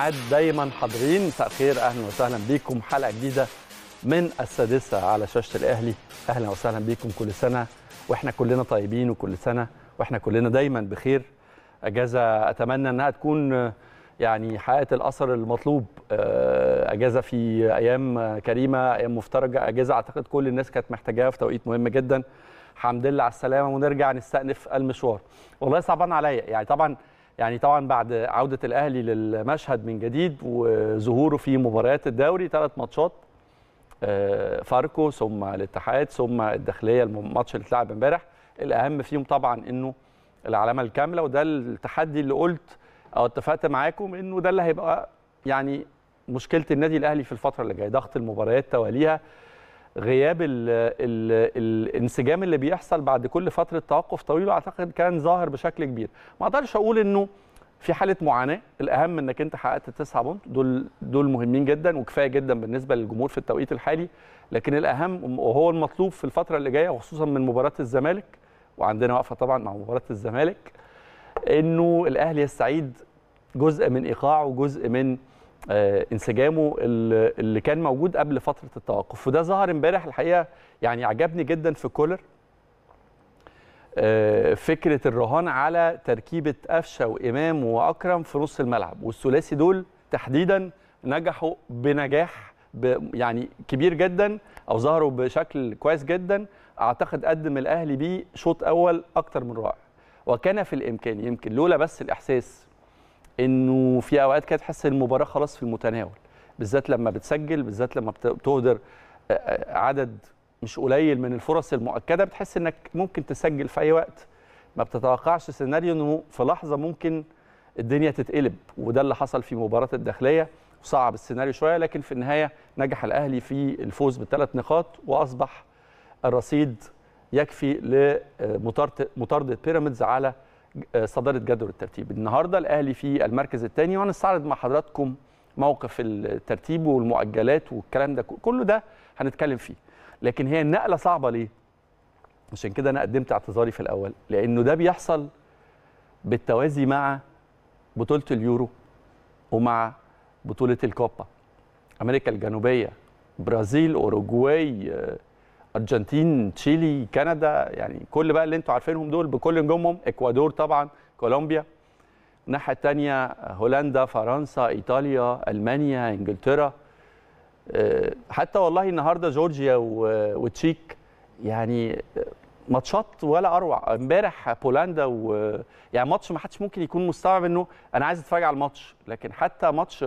الميعاد دايما حاضرين مساء الخير اهلا وسهلا بيكم حلقه جديده من السادسه على شاشه الاهلي اهلا وسهلا بيكم كل سنه واحنا كلنا طيبين وكل سنه واحنا كلنا دايما بخير اجازه اتمنى انها تكون يعني حققت الاثر المطلوب آه، اجازه في ايام كريمه ايام مفترجه اجازه اعتقد كل الناس كانت محتاجاها في توقيت مهم جدا حمد لله على السلامه ونرجع نستأنف المشوار والله صعبان عليا يعني طبعا يعني طبعا بعد عوده الاهلي للمشهد من جديد وظهوره في مباريات الدوري ثلاث ماتشات آه، فاركو ثم الاتحاد ثم الداخليه الماتش اللي اتلعب امبارح الاهم فيهم طبعا انه العلامه الكامله وده التحدي اللي قلت او اتفقت معاكم انه ده اللي هيبقى يعني مشكله النادي الاهلي في الفتره اللي جايه ضغط المباريات تواليها غياب الـ الـ الانسجام اللي بيحصل بعد كل فتره توقف طويله اعتقد كان ظاهر بشكل كبير ما اقدرش اقول انه في حاله معاناه الاهم انك انت حققت تسعة بونت دول دول مهمين جدا وكفايه جدا بالنسبه للجمهور في التوقيت الحالي لكن الاهم وهو المطلوب في الفتره اللي جايه وخصوصا من مباراه الزمالك وعندنا وقفه طبعا مع مباراه الزمالك انه الاهلي يستعيد جزء من ايقاعه وجزء من آه، انسجامه اللي كان موجود قبل فتره التوقف وده ظهر امبارح الحقيقه يعني عجبني جدا في كولر آه، فكره الرهان على تركيبه قفشه وامام واكرم في نص الملعب والثلاثي دول تحديدا نجحوا بنجاح يعني كبير جدا او ظهروا بشكل كويس جدا اعتقد قدم الاهلي بيه شوط اول اكتر من رائع وكان في الامكان يمكن لولا بس الاحساس انه في اوقات كده تحس المباراه خلاص في المتناول بالذات لما بتسجل بالذات لما بتهدر عدد مش قليل من الفرص المؤكده بتحس انك ممكن تسجل في اي وقت ما بتتوقعش سيناريو انه في لحظه ممكن الدنيا تتقلب وده اللي حصل في مباراه الداخليه صعب السيناريو شويه لكن في النهايه نجح الاهلي في الفوز بالثلاث نقاط واصبح الرصيد يكفي لمطارده بيراميدز على آه، صداره جدول الترتيب النهارده الاهلي في المركز الثاني وهنستعرض مع حضراتكم موقف الترتيب والمؤجلات والكلام ده كله ده هنتكلم فيه لكن هي النقله صعبه ليه عشان كده انا قدمت اعتذاري في الاول لانه ده بيحصل بالتوازي مع بطوله اليورو ومع بطوله الكوبا امريكا الجنوبيه برازيل اوروجواي آه، ارجنتين تشيلي كندا يعني كل بقى اللي انتوا عارفينهم دول بكل نجومهم اكوادور طبعا كولومبيا الناحيه الثانيه هولندا فرنسا ايطاليا المانيا انجلترا آه، حتى والله النهارده جورجيا وتشيك يعني آه، ماتشات ولا اروع امبارح بولندا و يعني ماتش ما حدش ممكن يكون مستوعب انه انا عايز اتفرج على الماتش لكن حتى ماتش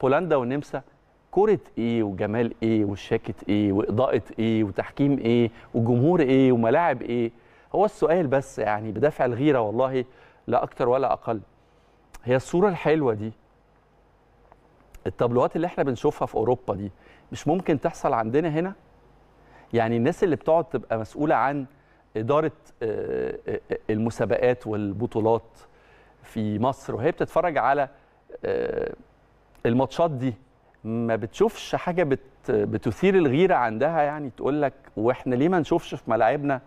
بولندا والنمسا كرة ايه وجمال ايه والشاكت ايه واضاءة ايه وتحكيم ايه وجمهور ايه وملاعب ايه هو السؤال بس يعني بدافع الغيرة والله لا اكتر ولا اقل هي الصورة الحلوة دي التابلوهات اللي احنا بنشوفها في اوروبا دي مش ممكن تحصل عندنا هنا يعني الناس اللي بتقعد تبقى مسؤولة عن إدارة آه، آه، المسابقات والبطولات في مصر وهي بتتفرج على آه، الماتشات دي ما بتشوفش حاجه بت بتثير الغيره عندها يعني تقول لك واحنا ليه ما نشوفش في ملاعبنا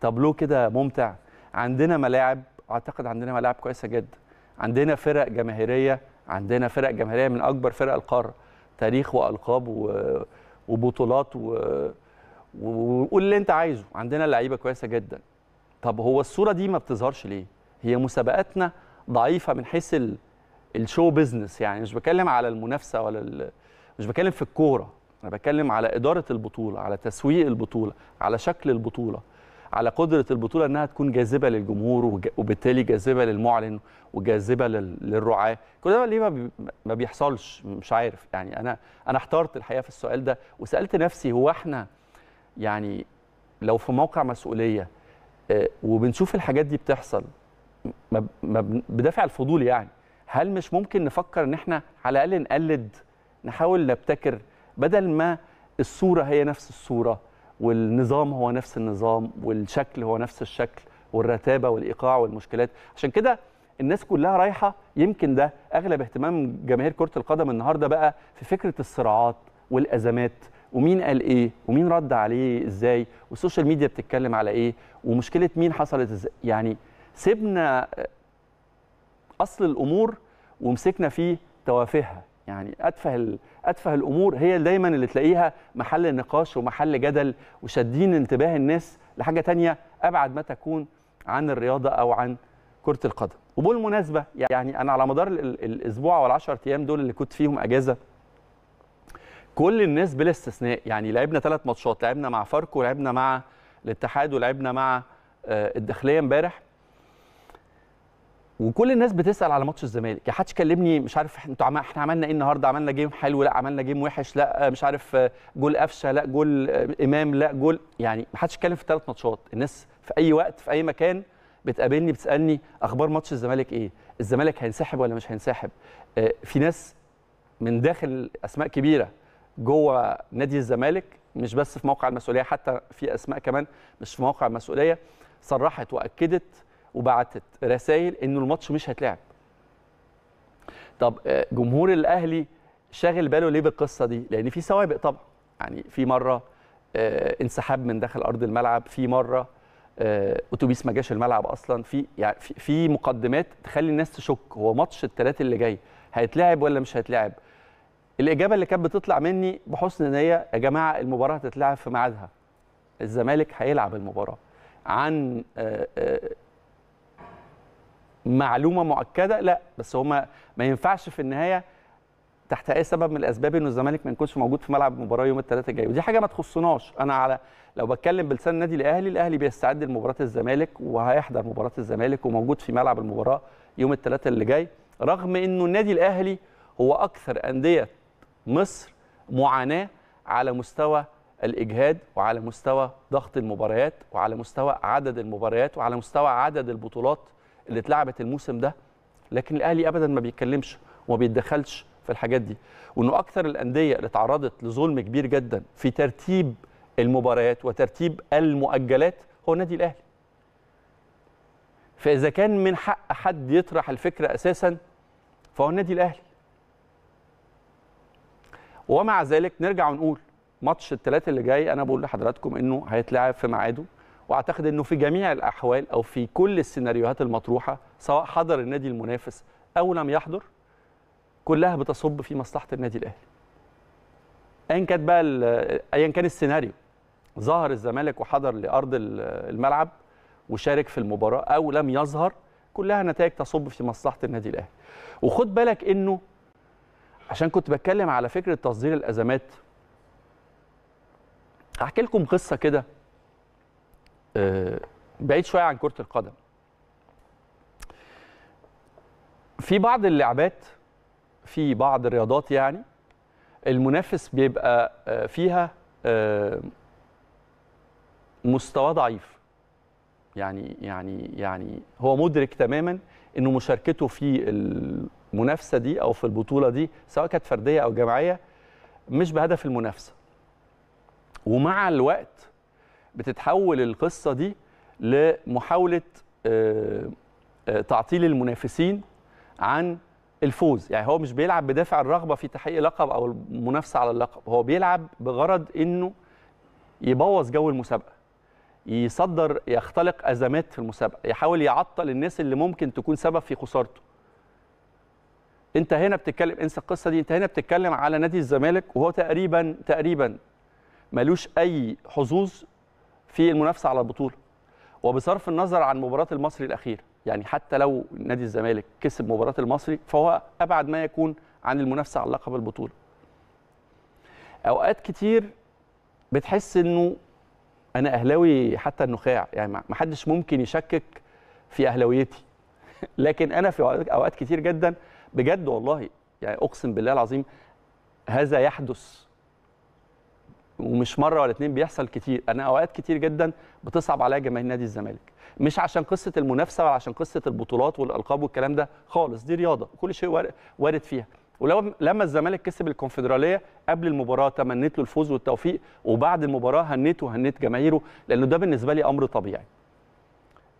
تابلو كده ممتع عندنا ملاعب اعتقد عندنا ملاعب كويسه جدا عندنا فرق جماهيريه عندنا فرق جماهيريه من اكبر فرق القاره تاريخ والقاب و... وبطولات و... وقول اللي انت عايزه عندنا لعيبه كويسه جدا طب هو الصوره دي ما بتظهرش ليه هي مسابقاتنا ضعيفه من حيث ال... الشو بزنس يعني مش بتكلم على المنافسه ولا ال... مش بتكلم في الكوره انا بتكلم على اداره البطوله على تسويق البطوله على شكل البطوله على قدره البطوله انها تكون جاذبه للجمهور وبالتالي جاذبه للمعلن وجاذبه للرعاه كل ده ليه ما بيحصلش مش عارف يعني انا انا احترت الحقيقه في السؤال ده وسالت نفسي هو احنا يعني لو في موقع مسؤوليه آه، وبنشوف الحاجات دي بتحصل بدافع الفضول يعني هل مش ممكن نفكر ان احنا على الاقل نقلد نحاول نبتكر بدل ما الصوره هي نفس الصوره والنظام هو نفس النظام والشكل هو نفس الشكل والرتابه والايقاع والمشكلات عشان كده الناس كلها رايحه يمكن ده اغلب اهتمام جماهير كره القدم النهارده بقى في فكره الصراعات والازمات ومين قال ايه ومين رد عليه ازاي والسوشيال ميديا بتتكلم على ايه ومشكله مين حصلت ازاي يعني سيبنا اصل الامور ومسكنا في توافهها يعني اتفه اتفه الامور هي دايما اللي تلاقيها محل نقاش ومحل جدل وشادين انتباه الناس لحاجه تانية ابعد ما تكون عن الرياضه او عن كره القدم وبالمناسبه يعني انا على مدار الاسبوع وال10 ايام دول اللي كنت فيهم اجازه كل الناس بلا استثناء يعني لعبنا ثلاث ماتشات لعبنا مع فاركو لعبنا مع الاتحاد ولعبنا مع آه، الداخليه امبارح وكل الناس بتسال على ماتش الزمالك يا حدش كلمني مش عارف انتوا احنا عملنا ايه النهارده عملنا جيم حلو لا عملنا جيم وحش لا مش عارف جول قفشه لا جول آه، امام لا جول يعني ما حدش اتكلم في ثلاث ماتشات الناس في اي وقت في اي مكان بتقابلني بتسالني اخبار ماتش الزمالك ايه الزمالك هينسحب ولا مش هينسحب آه، في ناس من داخل اسماء كبيره جوه نادي الزمالك مش بس في موقع المسؤوليه حتى في اسماء كمان مش في موقع المسؤوليه صرحت واكدت وبعتت رسائل انه الماتش مش هيتلعب طب آه، جمهور الاهلي شاغل باله ليه بالقصه دي لان في سوابق طبعا يعني في مره آه، انسحاب من داخل ارض الملعب في مره آه، اتوبيس ما جاش الملعب اصلا في يعني في مقدمات تخلي الناس تشك هو ماتش الثلاث اللي جاي هيتلعب ولا مش هيتلعب الاجابه اللي كانت بتطلع مني بحسن نيه يا جماعه المباراه هتتلعب في ميعادها الزمالك هيلعب المباراه عن معلومه مؤكده لا بس هما ما ينفعش في النهايه تحت اي سبب من الاسباب انه الزمالك ما يكونش موجود في ملعب المباراه يوم الثلاثاء الجاي ودي حاجه ما تخصناش انا على لو بتكلم بلسان النادي الاهلي الاهلي بيستعد لمباراه الزمالك وهيحضر مباراه الزمالك وموجود في ملعب المباراه يوم الثلاثاء اللي جاي رغم انه النادي الاهلي هو اكثر انديه مصر معاناه على مستوى الاجهاد وعلى مستوى ضغط المباريات وعلى مستوى عدد المباريات وعلى مستوى عدد البطولات اللي اتلعبت الموسم ده لكن الاهلي ابدا ما بيتكلمش وما بيتدخلش في الحاجات دي وانه اكثر الانديه اللي تعرضت لظلم كبير جدا في ترتيب المباريات وترتيب المؤجلات هو النادي الاهلي فاذا كان من حق حد يطرح الفكره اساسا فهو النادي الاهلي ومع ذلك نرجع ونقول ماتش الثلاثة اللي جاي انا بقول لحضراتكم انه هيتلعب في ميعاده واعتقد انه في جميع الاحوال او في كل السيناريوهات المطروحه سواء حضر النادي المنافس او لم يحضر كلها بتصب في مصلحه النادي الاهلي ايا كانت بقى ايا كان السيناريو ظهر الزمالك وحضر لارض الملعب وشارك في المباراه او لم يظهر كلها نتائج تصب في مصلحه النادي الاهلي وخد بالك انه عشان كنت بتكلم على فكره تصدير الازمات هحكي لكم قصه كده آه، بعيد شويه عن كره القدم في بعض اللعبات في بعض الرياضات يعني المنافس بيبقى آه، فيها آه، مستواه ضعيف يعني يعني يعني هو مدرك تماما انه مشاركته في المنافسه دي او في البطوله دي سواء كانت فرديه او جماعيه مش بهدف المنافسه ومع الوقت بتتحول القصه دي لمحاوله آه، آه، تعطيل المنافسين عن الفوز يعني هو مش بيلعب بدافع الرغبه في تحقيق لقب او المنافسه على اللقب هو بيلعب بغرض انه يبوظ جو المسابقه يصدر يختلق ازمات في المسابقه يحاول يعطل الناس اللي ممكن تكون سبب في خسارته انت هنا بتتكلم انسى القصه دي انت هنا بتتكلم على نادي الزمالك وهو تقريبا تقريبا ملوش اي حظوظ في المنافسه على البطوله وبصرف النظر عن مباراه المصري الاخيره يعني حتى لو نادي الزمالك كسب مباراه المصري فهو ابعد ما يكون عن المنافسه على لقب البطوله اوقات كتير بتحس انه انا اهلاوي حتى النخاع يعني ما حدش ممكن يشكك في اهلاويتي لكن انا في اوقات كتير جدا بجد والله يعني اقسم بالله العظيم هذا يحدث ومش مره ولا اتنين بيحصل كتير انا اوقات كتير جدا بتصعب عليا جماهير نادي الزمالك مش عشان قصه المنافسه ولا عشان قصه البطولات والالقاب والكلام ده خالص دي رياضه كل شيء وارد فيها ولو لما الزمالك كسب الكونفدراليه قبل المباراه تمنيت له الفوز والتوفيق وبعد المباراه هنيته وهنيت جماهيره لانه ده بالنسبه لي امر طبيعي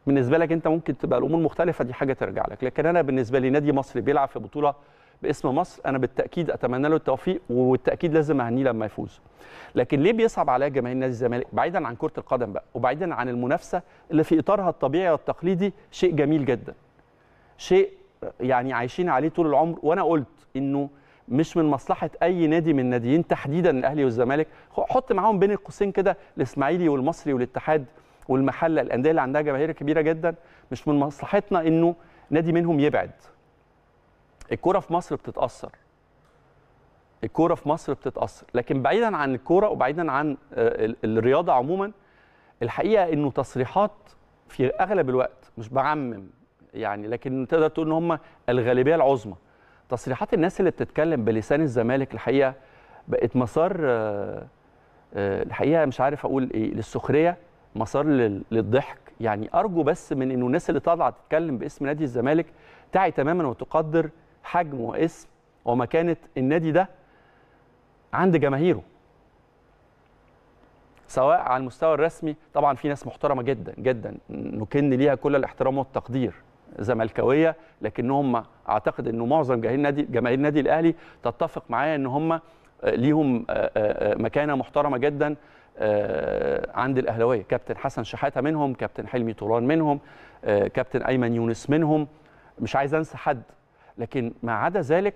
بالنسبه لك انت ممكن تبقى الامور مختلفه دي حاجه ترجع لك لكن انا بالنسبه لي نادي مصر بيلعب في بطوله باسم مصر انا بالتاكيد اتمنى له التوفيق والتاكيد لازم اهنيه لما يفوز لكن ليه بيصعب عليا جماهير نادي الزمالك بعيدا عن كره القدم بقى وبعيدا عن المنافسه اللي في اطارها الطبيعي والتقليدي شيء جميل جدا شيء يعني عايشين عليه طول العمر وانا قلت انه مش من مصلحه اي نادي من الناديين تحديدا الاهلي والزمالك حط معاهم بين القوسين كده الاسماعيلي والمصري والاتحاد والمحله الانديه اللي عندها جماهير كبيره جدا مش من مصلحتنا انه نادي منهم يبعد الكوره في مصر بتتاثر الكوره في مصر بتتاثر لكن بعيدا عن الكوره وبعيدا عن آه، الرياضه عموما الحقيقه انه تصريحات في اغلب الوقت مش بعمم يعني لكن تقدر تقول ان هم الغالبيه العظمى تصريحات الناس اللي بتتكلم بلسان الزمالك الحقيقه بقت مسار آه، آه، الحقيقه مش عارف اقول ايه للسخريه مسار للضحك يعني ارجو بس من انه الناس اللي طالعه تتكلم باسم نادي الزمالك تعي تماما وتقدر حجم واسم ومكانه النادي ده عند جماهيره سواء على المستوى الرسمي طبعا في ناس محترمه جدا جدا نكن ليها كل الاحترام والتقدير زملكاويه لكن هم اعتقد انه معظم جماهير النادي جماهير النادي الاهلي تتفق معايا ان هم آه، ليهم آه، آه، مكانه محترمه جدا عند الاهلاويه كابتن حسن شحاته منهم كابتن حلمي طولان منهم كابتن ايمن يونس منهم مش عايز انسى حد لكن ما عدا ذلك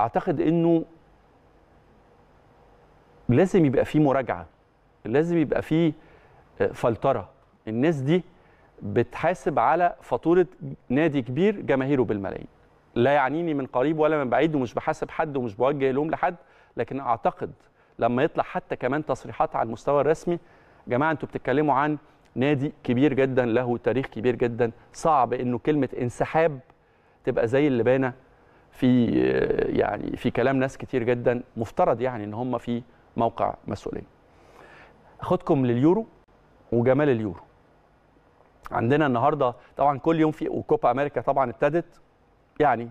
اعتقد انه لازم يبقى فيه مراجعه لازم يبقى فيه آه، فلتره الناس دي بتحاسب على فاتوره نادي كبير جماهيره بالملايين لا يعنيني من قريب ولا من بعيد ومش بحاسب حد ومش بوجه لهم لحد لكن اعتقد لما يطلع حتى كمان تصريحات على المستوى الرسمي جماعه انتوا بتتكلموا عن نادي كبير جدا له تاريخ كبير جدا صعب انه كلمه انسحاب تبقى زي اللي في يعني في كلام ناس كتير جدا مفترض يعني ان هم في موقع مسؤوليه. اخدكم لليورو وجمال اليورو. عندنا النهارده طبعا كل يوم في وكوبا امريكا طبعا ابتدت يعني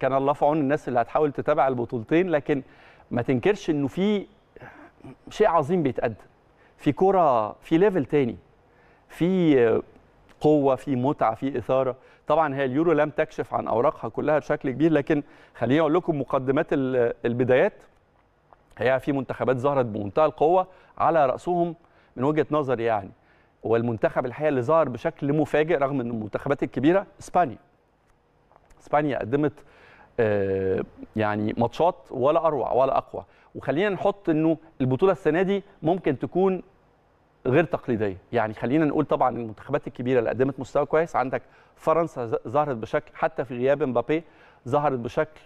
كان الله في عون الناس اللي هتحاول تتابع البطولتين لكن ما تنكرش انه في شيء عظيم بيتقدم في كوره في ليفل تاني في قوه في متعه في اثاره طبعا هي اليورو لم تكشف عن اوراقها كلها بشكل كبير لكن خليني اقول لكم مقدمات البدايات هي في منتخبات ظهرت بمنتهى القوه على راسهم من وجهه نظري يعني والمنتخب الحقيقه اللي ظهر بشكل مفاجئ رغم ان المنتخبات الكبيره اسبانيا اسبانيا قدمت آه، يعني ماتشات ولا اروع ولا اقوى وخلينا نحط انه البطوله السنه دي ممكن تكون غير تقليديه يعني خلينا نقول طبعا المنتخبات الكبيره اللي قدمت مستوى كويس عندك فرنسا ظهرت بشكل حتى في غياب مبابي ظهرت بشكل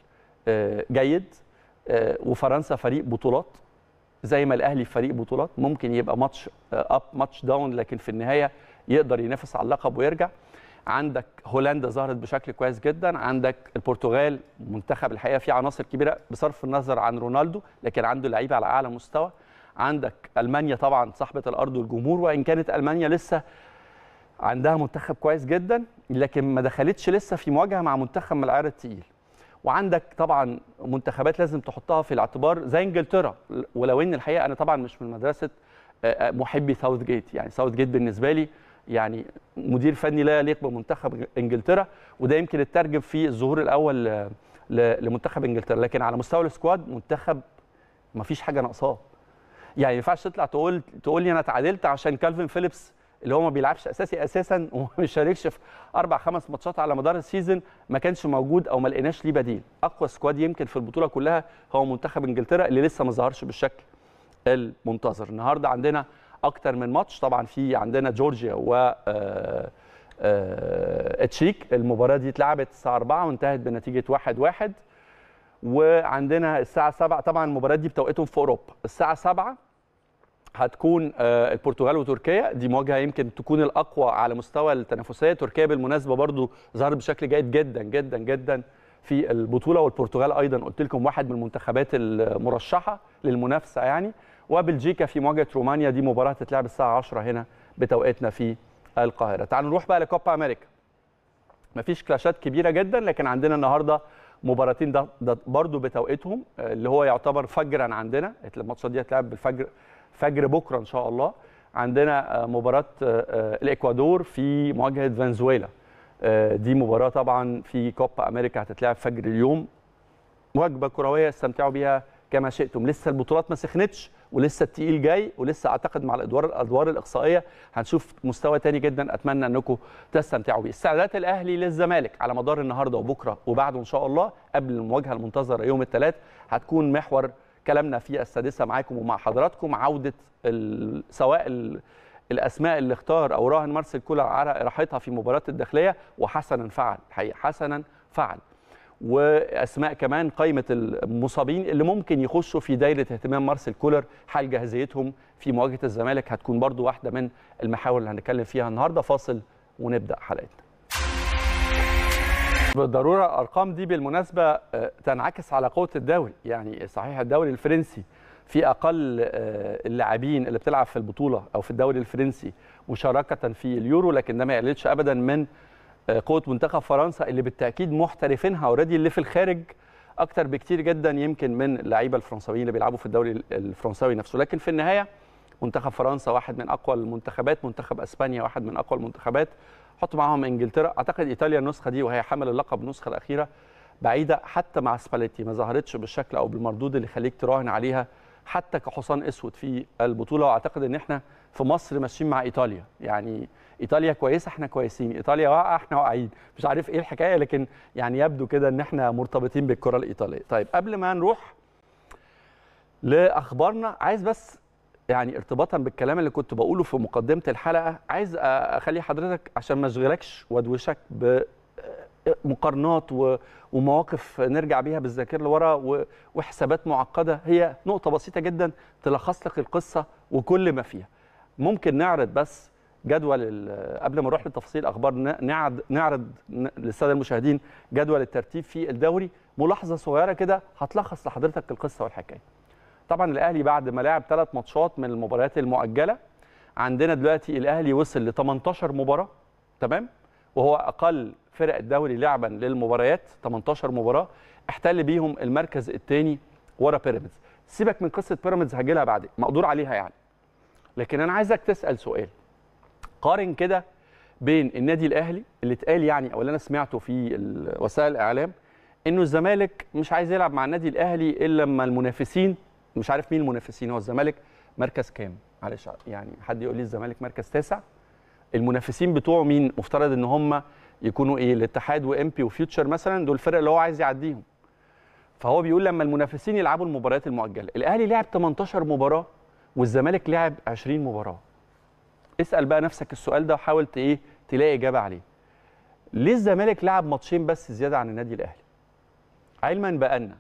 آه، جيد آه، وفرنسا فريق بطولات زي ما الاهلي فريق بطولات ممكن يبقى ماتش اب آه، ماتش داون لكن في النهايه يقدر ينافس على اللقب ويرجع عندك هولندا ظهرت بشكل كويس جدا عندك البرتغال منتخب الحقيقه فيه عناصر كبيره بصرف النظر عن رونالدو لكن عنده لعيبه على اعلى مستوى عندك المانيا طبعا صاحبه الارض والجمهور وان كانت المانيا لسه عندها منتخب كويس جدا لكن ما دخلتش لسه في مواجهه مع منتخب من العيار الثقيل وعندك طبعا منتخبات لازم تحطها في الاعتبار زي انجلترا ولو ان الحقيقه انا طبعا مش من مدرسه آه، آه، محبي ساوث جيت يعني ساوث جيت بالنسبه لي يعني مدير فني لا يليق بمنتخب انجلترا وده يمكن اترجم في الظهور الاول آه، لمنتخب انجلترا لكن على مستوى السكواد منتخب ما فيش حاجه ناقصاه يعني ما ينفعش تطلع تقول تقول لي انا اتعادلت عشان كالفين فيليبس اللي هو ما بيلعبش اساسي اساسا وما شاركش في اربع خمس ماتشات على مدار السيزون ما كانش موجود او ما لقيناش ليه بديل اقوى سكواد يمكن في البطوله كلها هو منتخب انجلترا اللي لسه ما ظهرش بالشكل المنتظر النهارده عندنا اكتر من ماتش طبعا في عندنا جورجيا و آه، آه، آه، تشيك المباراه دي اتلعبت الساعه 4 وانتهت بنتيجه 1-1 وعندنا الساعه 7 طبعا المباريات دي بتوقيتهم في اوروبا الساعه 7 هتكون آه، البرتغال وتركيا دي مواجهه يمكن تكون الاقوى على مستوى التنافسيه تركيا بالمناسبه برضو ظهرت بشكل جيد جدا جدا جدا في البطوله والبرتغال ايضا قلت لكم واحد من المنتخبات المرشحه للمنافسه يعني وبلجيكا في مواجهه رومانيا دي مباراه هتتلعب الساعه 10 هنا بتوقيتنا في القاهره تعالوا نروح بقى لكوبا امريكا مفيش كلاشات كبيره جدا لكن عندنا النهارده مباراتين ده, ده برضو بتوقيتهم آه، اللي هو يعتبر فجرا عندنا الماتشات دي هتلعب بالفجر فجر بكره ان شاء الله عندنا آه، مباراه آه، الاكوادور في مواجهه فنزويلا دي مباراه طبعا في كوبا امريكا هتتلعب فجر اليوم وجبه كرويه استمتعوا بيها كما شئتم لسه البطولات ما سخنتش ولسه التقيل جاي ولسه اعتقد مع الادوار الادوار الاقصائيه هنشوف مستوى تاني جدا اتمنى انكم تستمتعوا بيه استعدادات الاهلي للزمالك على مدار النهارده وبكره وبعده ان شاء الله قبل المواجهه المنتظره يوم الثلاث هتكون محور كلامنا في السادسه معاكم ومع حضراتكم عوده سواء الاسماء اللي اختار او راهن مارسيل كولر على راحتها في مباراه الداخليه وحسنا فعل الحقيقه حسنا فعل واسماء كمان قائمه المصابين اللي ممكن يخشوا في دايره اهتمام مارسيل كولر حال جاهزيتهم في مواجهه الزمالك هتكون برضو واحده من المحاور اللي هنتكلم فيها النهارده فاصل ونبدا حلقتنا بالضروره الارقام دي بالمناسبه آه، تنعكس على قوه الدوري يعني صحيح الدوري الفرنسي في اقل آه، اللاعبين اللي بتلعب في البطوله او في الدوري الفرنسي مشاركه في اليورو لكن ده ما يقللش ابدا من آه، قوه منتخب فرنسا اللي بالتاكيد محترفينها اوريدي اللي في الخارج اكتر بكتير جدا يمكن من اللعيبه الفرنساويين اللي بيلعبوا في الدوري الفرنساوي نفسه لكن في النهايه منتخب فرنسا واحد من اقوى المنتخبات منتخب اسبانيا واحد من اقوى المنتخبات حط معاهم انجلترا اعتقد ايطاليا النسخه دي وهي حامل اللقب النسخه الاخيره بعيده حتى مع سباليتي ما ظهرتش بالشكل او بالمردود اللي يخليك تراهن عليها حتى كحصان اسود في البطوله واعتقد ان احنا في مصر ماشيين مع ايطاليا يعني ايطاليا كويسه احنا كويسين ايطاليا واقعه احنا واقعين مش عارف ايه الحكايه لكن يعني يبدو كده ان احنا مرتبطين بالكره الايطاليه طيب قبل ما نروح لاخبارنا عايز بس يعني ارتباطا بالكلام اللي كنت بقوله في مقدمه الحلقه عايز اخلي حضرتك عشان ما اشغلكش وادوشك بمقارنات ومواقف نرجع بيها بالذاكره لورا وحسابات معقده هي نقطه بسيطه جدا تلخص لك القصه وكل ما فيها ممكن نعرض بس جدول قبل ما نروح للتفاصيل اخبار نعد نعرض للساده المشاهدين جدول الترتيب في الدوري ملاحظه صغيره كده هتلخص لحضرتك القصه والحكايه. طبعا الاهلي بعد ما لعب ثلاث ماتشات من المباريات المؤجله عندنا دلوقتي الاهلي وصل ل 18 مباراه تمام وهو اقل فرق الدوري لعبا للمباريات 18 مباراه احتل بيهم المركز الثاني ورا بيراميدز سيبك من قصه بيراميدز هجيلها بعدين مقدور عليها يعني لكن انا عايزك تسال سؤال قارن كده بين النادي الاهلي اللي اتقال يعني او اللي انا سمعته في وسائل الاعلام انه الزمالك مش عايز يلعب مع النادي الاهلي الا لما المنافسين مش عارف مين المنافسين هو الزمالك مركز كام معلش يعني حد يقول لي الزمالك مركز تاسع المنافسين بتوعه مين مفترض ان هم يكونوا ايه الاتحاد وامبي وفيوتشر مثلا دول الفرق اللي هو عايز يعديهم فهو بيقول لما المنافسين يلعبوا المباريات المؤجله الاهلي لعب 18 مباراه والزمالك لعب 20 مباراه اسال بقى نفسك السؤال ده وحاول ايه تلاقي اجابه عليه ليه الزمالك لعب ماتشين بس زياده عن النادي الاهلي علما بان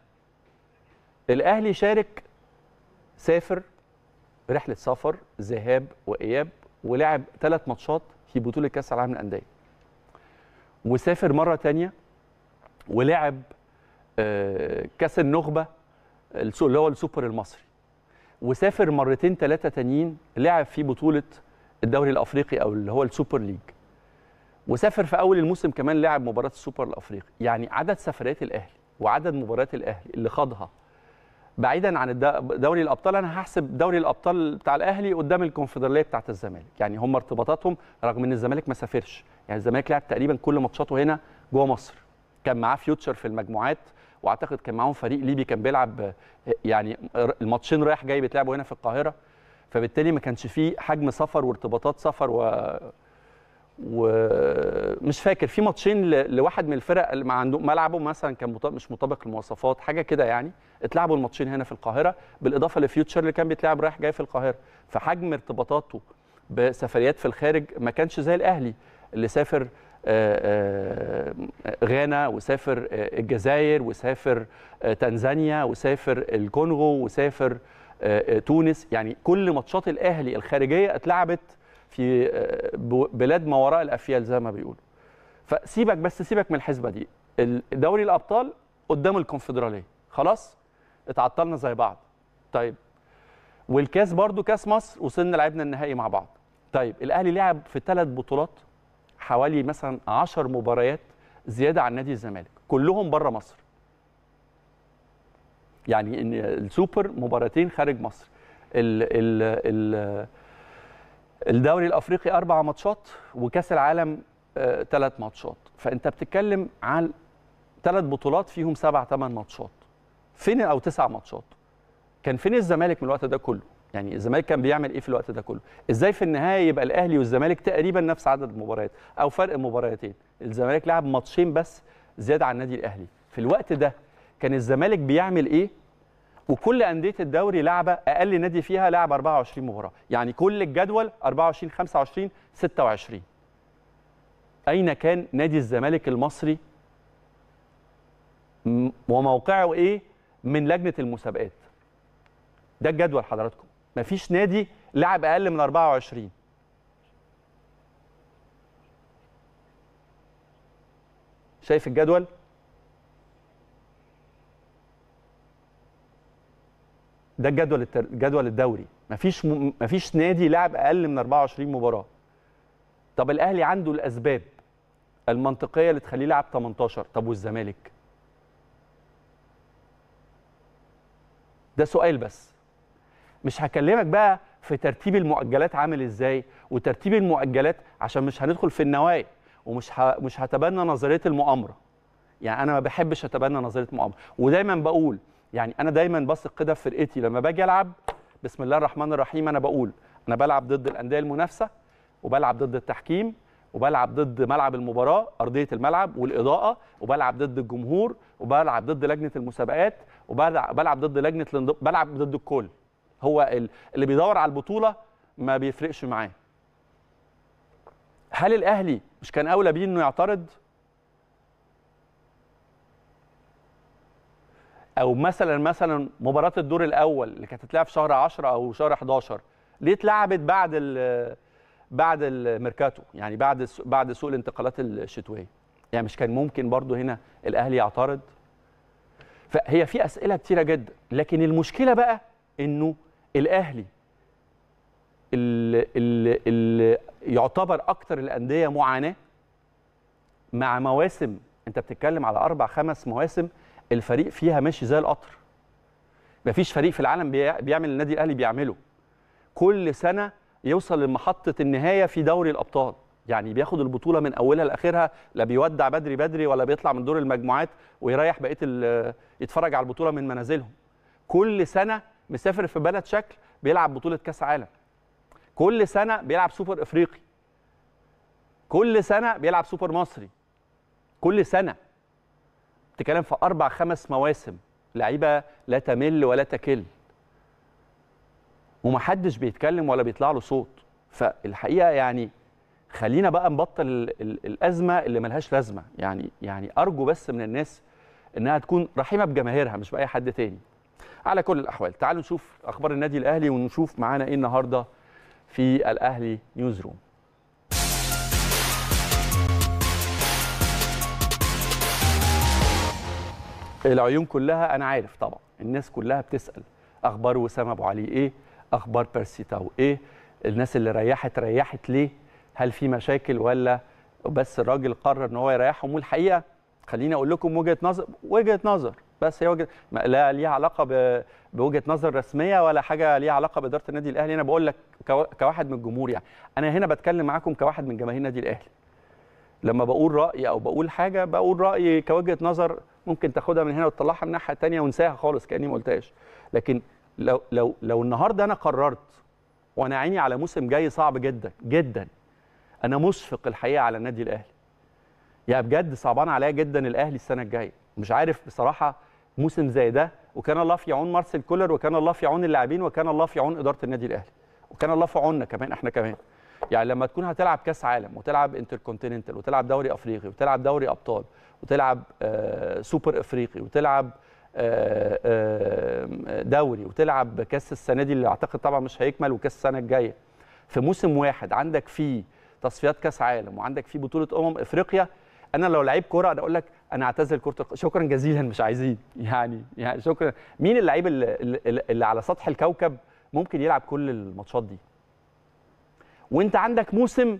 الاهلي شارك سافر رحله سفر ذهاب واياب ولعب ثلاث ماتشات في بطوله كاس العالم للانديه وسافر مره ثانيه ولعب آه، كاس النخبه اللي هو السوبر المصري وسافر مرتين ثلاثه تانيين لعب في بطوله الدوري الافريقي او اللي هو السوبر ليج وسافر في اول الموسم كمان لعب مباراه السوبر الافريقي يعني عدد سفريات الاهلي وعدد مباريات الاهلي اللي خاضها بعيدا عن دوري الابطال انا هحسب دوري الابطال بتاع الاهلي قدام الكونفدراليه بتاعه الزمالك يعني هم ارتباطاتهم رغم ان الزمالك ما سافرش يعني الزمالك لعب تقريبا كل ماتشاته هنا جوه مصر كان معاه فيوتشر في المجموعات واعتقد كان معاهم فريق ليبي كان بيلعب يعني الماتشين رايح جاي بيتلعبوا هنا في القاهره فبالتالي ما كانش فيه حجم سفر وارتباطات سفر و ومش فاكر في ماتشين لواحد من الفرق اللي ما عنده ملعبه مثلا كان مش مطابق للمواصفات حاجه كده يعني اتلعبوا الماتشين هنا في القاهره بالاضافه لفيوتشر اللي كان بيتلعب رايح جاي في القاهره فحجم ارتباطاته بسفريات في الخارج ما كانش زي الاهلي اللي سافر آه، آه، غانا وسافر آه، الجزائر وسافر تنزانيا وسافر الكونغو وسافر آه، آه، تونس يعني كل ماتشات الاهلي الخارجيه اتلعبت في آه، بلاد ما وراء الافيال زي ما بيقولوا فسيبك بس سيبك من الحسبه دي دوري الابطال قدام الكونفدراليه خلاص اتعطلنا زي بعض طيب والكاس برضو كاس مصر وصلنا لعبنا النهائي مع بعض طيب الاهلي لعب في ثلاث بطولات حوالي مثلا 10 مباريات زياده عن نادي الزمالك كلهم بره مصر يعني ان السوبر مباراتين خارج مصر ال ال ال الدوري الافريقي اربع ماتشات وكاس العالم ثلاث آه، ماتشات فانت بتتكلم عن ثلاث بطولات فيهم سبع ثمان ماتشات فين او تسع ماتشات كان فين الزمالك من الوقت ده كله يعني الزمالك كان بيعمل ايه في الوقت ده كله ازاي في النهايه يبقى الاهلي والزمالك تقريبا نفس عدد المباريات او فرق مباراتين الزمالك لعب ماتشين بس زياده عن النادي الاهلي في الوقت ده كان الزمالك بيعمل ايه وكل انديه الدوري لعبه اقل نادي فيها لعب 24 مباراه يعني كل الجدول 24 25 26 اين كان نادي الزمالك المصري وموقعه ايه من لجنه المسابقات ده الجدول حضراتكم مفيش نادي لعب اقل من 24 شايف الجدول ده الجدول التر... جدول الدوري مفيش م... مفيش نادي لعب اقل من 24 مباراه طب الاهلي عنده الاسباب المنطقيه اللي تخليه لعب 18 طب والزمالك ده سؤال بس مش هكلمك بقى في ترتيب المؤجلات عامل ازاي وترتيب المؤجلات عشان مش هندخل في النوايا ومش ه... مش هتبنى نظريه المؤامره يعني انا ما بحبش اتبنى نظريه مؤامره ودايما بقول يعني انا دايما بثق كده في فرقتي لما باجي العب بسم الله الرحمن الرحيم انا بقول انا بلعب ضد الانديه المنافسه وبلعب ضد التحكيم وبلعب ضد ملعب المباراه ارضيه الملعب والاضاءه وبلعب ضد الجمهور وبلعب ضد لجنه المسابقات وبلعب ضد لجنه الاندو... بلعب ضد الكل هو اللي بيدور على البطوله ما بيفرقش معاه هل الاهلي مش كان اولى بيه انه يعترض او مثلا مثلا مباراه الدور الاول اللي كانت هتتلعب في شهر 10 او شهر 11 ليه اتلعبت بعد الـ بعد الميركاتو يعني بعد بعد سوق الانتقالات الشتويه يعني مش كان ممكن برضو هنا الاهلي يعترض فهي في اسئله كتيره جدا لكن المشكله بقى انه الاهلي اللي, اللي يعتبر اكتر الانديه معاناه مع مواسم انت بتتكلم على اربع خمس مواسم الفريق فيها ماشي زي القطر مفيش فريق في العالم بيعمل النادي الاهلي بيعمله كل سنه يوصل لمحطه النهايه في دوري الابطال يعني بياخد البطوله من اولها لاخرها لا بيودع بدري بدري ولا بيطلع من دور المجموعات ويريح بقيه يتفرج على البطوله من منازلهم كل سنه مسافر في بلد شكل بيلعب بطوله كاس عالم كل سنه بيلعب سوبر افريقي كل سنه بيلعب سوبر مصري كل سنه بتتكلم في اربع خمس مواسم لعيبه لا تمل ولا تكل ومحدش بيتكلم ولا بيطلع له صوت فالحقيقه يعني خلينا بقى نبطل الـ الـ الازمه اللي ملهاش لازمه يعني يعني ارجو بس من الناس انها تكون رحيمه بجماهيرها مش باي حد تاني على كل الاحوال تعالوا نشوف اخبار النادي الاهلي ونشوف معانا ايه النهارده في الاهلي نيوز روم العيون كلها انا عارف طبعا الناس كلها بتسال اخبار وسام ابو علي ايه اخبار بيرسي تاو ايه الناس اللي ريحت ريحت ليه هل في مشاكل ولا بس الراجل قرر ان هو يريحهم والحقيقه خليني اقول لكم وجهه نظر وجهه نظر بس هي وجهه لا ليها علاقه بوجهه نظر رسميه ولا حاجه ليها علاقه باداره النادي الاهلي انا بقول لك كواحد من الجمهور يعني انا هنا بتكلم معاكم كواحد من جماهير النادي الاهلي لما بقول راي او بقول حاجه بقول راي كوجهه نظر ممكن تاخدها من هنا وتطلعها من الناحيه الثانيه وانساها خالص كاني ما قلتهاش لكن لو لو لو النهارده انا قررت وانا عيني على موسم جاي صعب جدا جدا انا مشفق الحقيقه على النادي الاهلي يعني بجد صعبان عليا جدا الاهلي السنه الجايه مش عارف بصراحه موسم زي ده وكان الله في عون مارسيل كولر وكان الله في عون اللاعبين وكان الله في عون اداره النادي الاهلي وكان الله في عوننا كمان احنا كمان يعني لما تكون هتلعب كاس عالم وتلعب انتركونتيننتال وتلعب دوري افريقي وتلعب دوري ابطال وتلعب آه، سوبر افريقي وتلعب آه، آه، دوري وتلعب كاس السنه دي اللي اعتقد طبعا مش هيكمل وكاس السنه الجايه في موسم واحد عندك فيه تصفيات كاس عالم وعندك فيه بطوله امم افريقيا انا لو لعيب كوره انا اقول لك انا اعتزل كره شكرا جزيلا مش عايزين يعني يعني شكرا مين اللعيب اللي, اللي على سطح الكوكب ممكن يلعب كل الماتشات دي وانت عندك موسم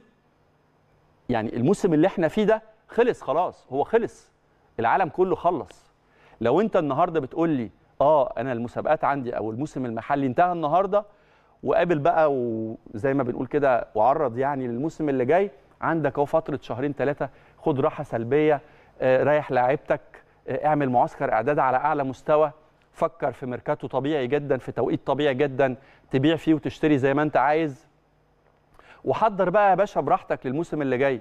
يعني الموسم اللي احنا فيه ده خلص خلاص هو خلص العالم كله خلص لو انت النهارده بتقول لي اه انا المسابقات عندي او الموسم المحلي انتهى النهارده وقابل بقى وزي ما بنقول كده وعرض يعني للموسم اللي جاي عندك اهو فتره شهرين ثلاثه خد راحه سلبيه آه، رايح ريح لاعيبتك آه، اعمل معسكر اعداد على اعلى مستوى فكر في ميركاتو طبيعي جدا في توقيت طبيعي جدا تبيع فيه وتشتري زي ما انت عايز وحضر بقى يا باشا براحتك للموسم اللي جاي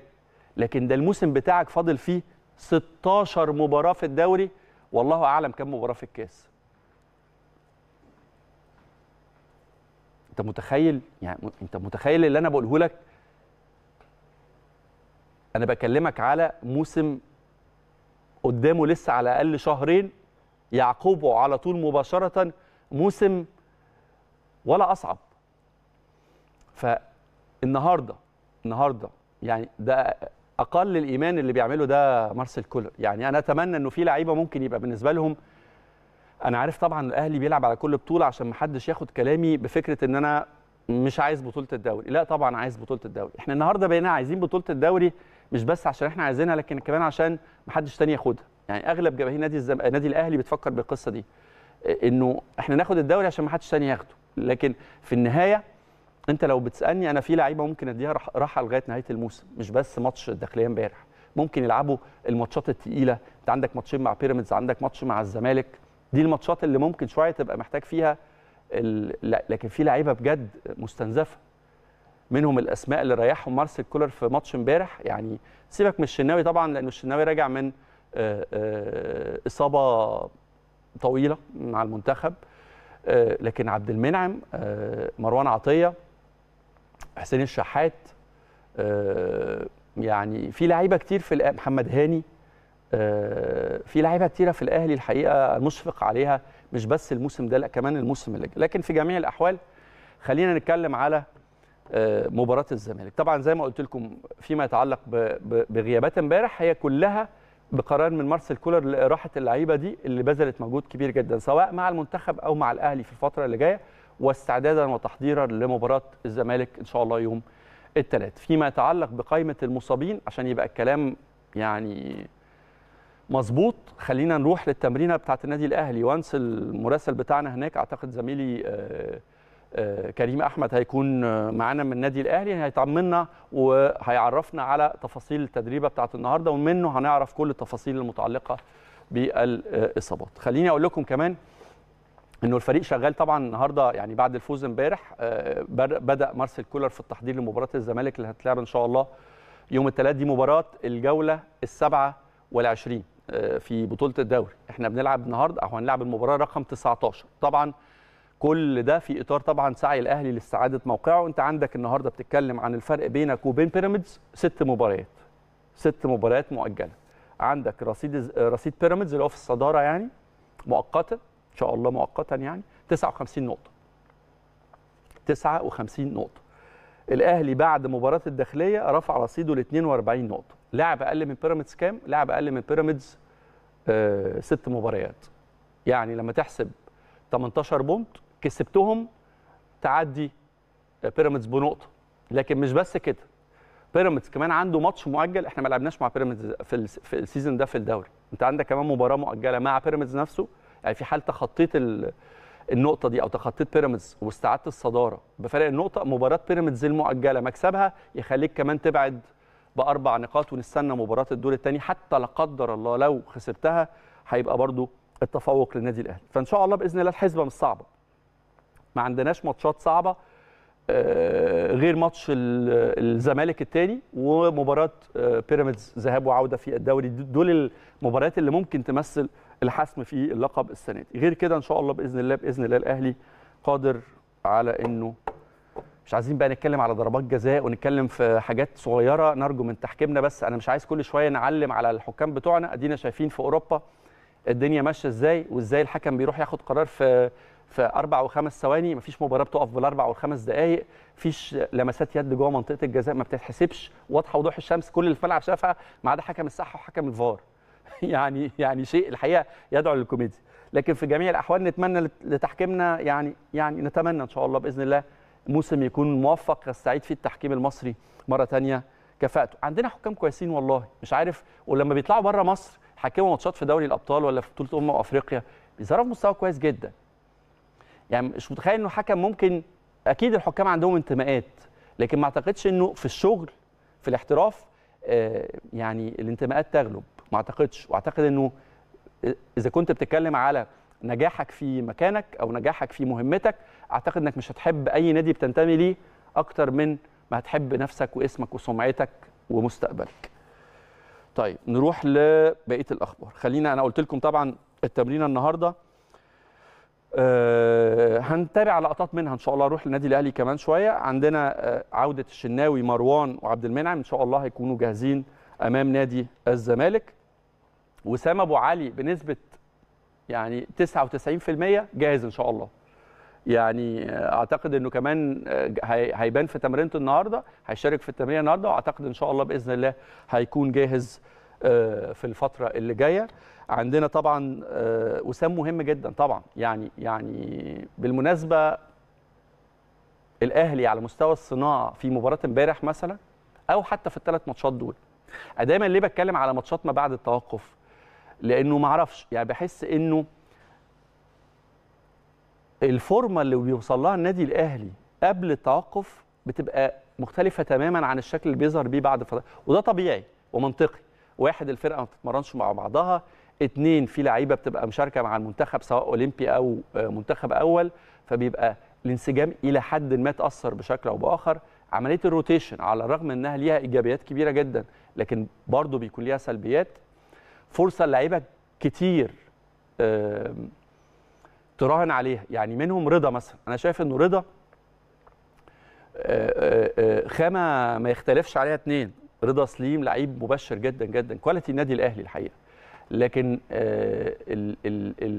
لكن ده الموسم بتاعك فاضل فيه 16 مباراه في الدوري والله اعلم كم مباراه في الكاس انت متخيل يعني انت متخيل اللي انا بقوله لك انا بكلمك على موسم قدامه لسه على الاقل شهرين يعقوبه على طول مباشره موسم ولا اصعب فالنهارده النهارده يعني ده اقل الايمان اللي بيعمله ده مارسيل كولر يعني انا اتمنى انه في لعيبه ممكن يبقى بالنسبه لهم انا عارف طبعا الاهلي بيلعب على كل بطوله عشان ما حدش ياخد كلامي بفكره ان انا مش عايز بطوله الدوري لا طبعا عايز بطوله الدوري احنا النهارده بقينا عايزين بطوله الدوري مش بس عشان احنا عايزينها لكن كمان عشان ما حدش تاني ياخدها يعني اغلب جماهير نادي الزم... نادي الاهلي بتفكر بالقصه دي انه احنا ناخد الدوري عشان ما حدش تاني ياخده لكن في النهايه انت لو بتسالني انا في لعيبه ممكن اديها راحه لغايه نهايه الموسم مش بس ماتش الداخليه امبارح ممكن يلعبوا الماتشات الثقيله انت عندك ماتشين مع بيراميدز عندك ماتش مع الزمالك دي الماتشات اللي ممكن شويه تبقى محتاج فيها ال... لكن في لعيبه بجد مستنزفه منهم الاسماء اللي ريحهم مارسيل كولر في ماتش امبارح يعني سيبك من الشناوي طبعا لان الشناوي راجع من آه، آه، اصابه طويله مع المنتخب آه، لكن عبد المنعم مروان عطيه حسين الشحات آه، يعني في لعيبه كتير في محمد هاني آه، في لعيبه كتيره في الاهلي الحقيقه مشفق عليها مش بس الموسم ده لا كمان الموسم اللي لكن في جميع الاحوال خلينا نتكلم على آه، مباراه الزمالك طبعا زي ما قلت لكم فيما يتعلق بغيابات امبارح هي كلها بقرار من مارسيل كولر لاراحه اللعيبه دي اللي بذلت مجهود كبير جدا سواء مع المنتخب او مع الاهلي في الفتره اللي جايه واستعدادا وتحضيرا لمباراه الزمالك ان شاء الله يوم الثلاث فيما يتعلق بقائمه المصابين عشان يبقى الكلام يعني مظبوط خلينا نروح للتمرينه بتاعه النادي الاهلي وانس المراسل بتاعنا هناك اعتقد زميلي آه، آه، كريم احمد هيكون آه، معانا من النادي الاهلي هيطمنا وهيعرفنا على تفاصيل التدريبه بتاعه النهارده ومنه هنعرف كل التفاصيل المتعلقه بالاصابات خليني اقول لكم كمان انه الفريق شغال طبعا النهارده يعني بعد الفوز امبارح آه، بدا مارسيل كولر في التحضير لمباراه الزمالك اللي هتلعب ان شاء الله يوم الثلاث دي مباراه الجوله ال والعشرين آه، في بطوله الدوري احنا بنلعب النهارده او هنلعب المباراه رقم 19 طبعا كل ده في اطار طبعا سعي الاهلي لاستعاده موقعه انت عندك النهارده بتتكلم عن الفرق بينك وبين بيراميدز ست مباريات ست مباريات مؤجله عندك رصيد رصيد بيراميدز اللي هو في الصداره يعني مؤقته ان شاء الله مؤقتا يعني 59 نقطه 59 نقطه الاهلي بعد مباراه الداخليه رفع رصيده ل 42 نقطه لعب اقل من بيراميدز كام لعب اقل من بيراميدز آه ست مباريات يعني لما تحسب 18 بونت كسبتهم تعدي آه، بيراميدز بنقطه لكن مش بس كده بيراميدز كمان عنده ماتش مؤجل احنا ما لعبناش مع بيراميدز في السيزون ده في الدوري انت عندك كمان مباراه مؤجله مع بيراميدز نفسه يعني في حال تخطيت النقطه دي او تخطيت بيراميدز واستعدت الصداره بفرق النقطه مباراه بيراميدز المؤجله مكسبها يخليك كمان تبعد باربع نقاط ونستنى مباراه الدور الثاني حتى لا قدر الله لو خسرتها هيبقى برضو التفوق للنادي الاهلي فان شاء الله باذن الله الحسبه مش صعبه ما عندناش ماتشات صعبه آه، غير ماتش الزمالك الثاني ومباراه بيراميدز آه، ذهاب وعوده في الدوري دول المباريات اللي ممكن تمثل الحسم في اللقب السنه دي غير كده ان شاء الله باذن الله باذن الله الاهلي قادر على انه مش عايزين بقى نتكلم على ضربات جزاء ونتكلم في حاجات صغيره نرجو من تحكيمنا بس انا مش عايز كل شويه نعلم على الحكام بتوعنا ادينا شايفين في اوروبا الدنيا ماشيه ازاي وازاي الحكم بيروح ياخد قرار في في اربع وخمس ثواني مفيش مباراه بتقف بالاربع والخمس دقائق مفيش لمسات يد جوه منطقه الجزاء ما بتتحسبش واضحه وضوح الشمس كل اللي في الملعب شافها ما عدا حكم الساحه وحكم الفار يعني يعني شيء الحقيقه يدعو للكوميديا لكن في جميع الاحوال نتمنى لتحكيمنا يعني يعني نتمنى ان شاء الله باذن الله موسم يكون موفق يستعيد فيه التحكيم المصري مره ثانيه كفاءته عندنا حكام كويسين والله مش عارف ولما بيطلعوا بره مصر حكموا ماتشات في دوري الابطال ولا في بطوله امم افريقيا بيظهروا في مستوى كويس جدا يعني مش متخيل انه حكم ممكن اكيد الحكام عندهم انتماءات لكن ما اعتقدش انه في الشغل في الاحتراف آه، يعني الانتماءات تغلب ما اعتقدش واعتقد انه اذا كنت بتتكلم على نجاحك في مكانك او نجاحك في مهمتك اعتقد انك مش هتحب اي نادي بتنتمي ليه اكتر من ما هتحب نفسك واسمك وسمعتك ومستقبلك طيب نروح لبقيه الاخبار خلينا انا قلت لكم طبعا التمرين النهارده أه هنتابع لقطات منها ان شاء الله نروح للنادي الاهلي كمان شويه عندنا أه عوده الشناوي مروان وعبد المنعم ان شاء الله هيكونوا جاهزين امام نادي الزمالك وسام ابو علي بنسبه يعني 99% جاهز ان شاء الله يعني اعتقد انه كمان آه، هيبان في تمرينته النهارده هيشارك في التمرين النهارده واعتقد ان شاء الله باذن الله هيكون جاهز آه، في الفتره اللي جايه عندنا طبعا آه، وسام مهم جدا طبعا يعني يعني بالمناسبه الاهلي على مستوى الصناعه في مباراه امبارح مثلا او حتى في الثلاث ماتشات دول دايما ليه بتكلم على ماتشات ما بعد التوقف لانه ما اعرفش يعني بحس انه الفورمه اللي بيوصل لها النادي الاهلي قبل التوقف بتبقى مختلفه تماما عن الشكل اللي بيظهر بيه بعد فتره وده طبيعي ومنطقي واحد الفرقه ما بتتمرنش مع بعضها اتنين في لعيبه بتبقى مشاركه مع المنتخب سواء اولمبي او منتخب اول فبيبقى الانسجام الى حد ما تاثر بشكل او باخر عمليه الروتيشن على الرغم انها ليها ايجابيات كبيره جدا لكن برضه بيكون ليها سلبيات فرصه لعيبه كتير تراهن عليها يعني منهم رضا مثلا انا شايف انه رضا خامه ما يختلفش عليها اتنين رضا سليم لعيب مبشر جدا جدا كواليتي النادي الاهلي الحقيقه لكن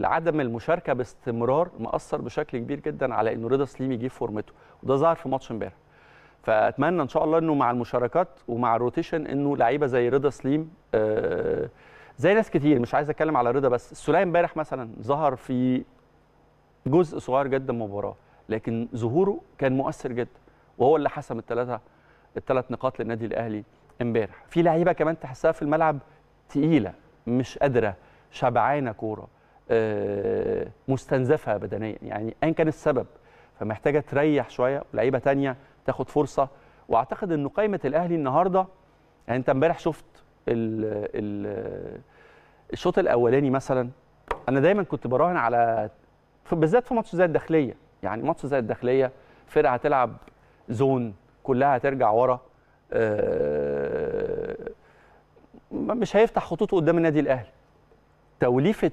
عدم المشاركه باستمرار مأثر بشكل كبير جدا على انه رضا سليم يجيب فورمته وده ظهر في ماتش امبارح فاتمنى ان شاء الله انه مع المشاركات ومع الروتيشن انه لعيبه زي رضا سليم آه زي ناس كتير مش عايز اتكلم على رضا بس السلايم امبارح مثلا ظهر في جزء صغير جدا من المباراه لكن ظهوره كان مؤثر جدا وهو اللي حسم الثلاثه الثلاث نقاط للنادي الاهلي امبارح في لعيبه كمان تحسها في الملعب تقيله مش قادره شبعانه كوره آه، مستنزفه بدنيا يعني ايا كان السبب فمحتاجه تريح شويه ولعيبه ثانيه تاخد فرصه واعتقد ان قائمه الاهلي النهارده يعني انت امبارح شفت ال ال الشوط الاولاني مثلا انا دايما كنت براهن على بالذات في ماتش زي الداخليه يعني ماتش زي الداخليه فرقه هتلعب زون كلها هترجع ورا آه، مش هيفتح خطوطه قدام النادي الاهلي توليفه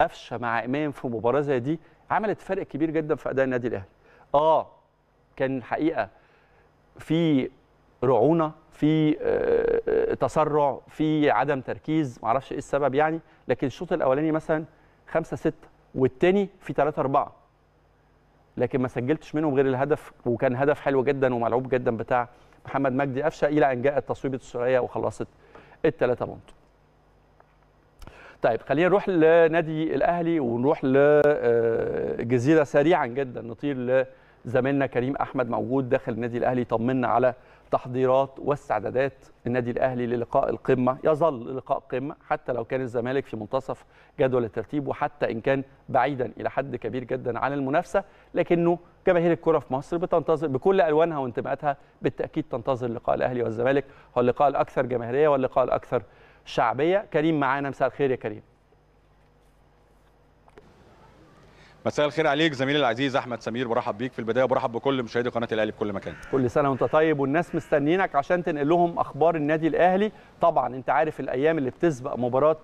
قفشه مع امام في مباراه زي دي عملت فرق كبير جدا في اداء النادي الاهلي اه كان الحقيقه في رعونه في آه، آه، تسرع في عدم تركيز معرفش ايه السبب يعني لكن الشوط الاولاني مثلا 5 6 والثاني في 3 4 لكن ما سجلتش منهم غير الهدف وكان هدف حلو جدا وملعوب جدا بتاع محمد مجدي قفشه الى ان جاءت تصويبه السريه وخلصت الثلاثه بونت. طيب خلينا نروح لنادي الاهلي ونروح لجزيره آه، سريعا جدا نطير لزميلنا كريم احمد موجود داخل النادي الاهلي طمنا على تحضيرات واستعدادات النادي الاهلي للقاء القمه يظل لقاء قمه حتى لو كان الزمالك في منتصف جدول الترتيب وحتى ان كان بعيدا الى حد كبير جدا عن المنافسه لكنه جماهير الكره في مصر بتنتظر بكل الوانها وانتماءاتها بالتاكيد تنتظر لقاء الاهلي والزمالك هو اللقاء الاكثر جماهيريه واللقاء الاكثر شعبيه كريم معانا مساء الخير يا كريم مساء الخير عليك زميلي العزيز احمد سمير برحب بيك في البدايه وبرحب بكل مشاهدي قناه الاهلي في كل مكان كل سنه وانت طيب والناس مستنيينك عشان تنقل لهم اخبار النادي الاهلي طبعا انت عارف الايام اللي بتسبق مباراه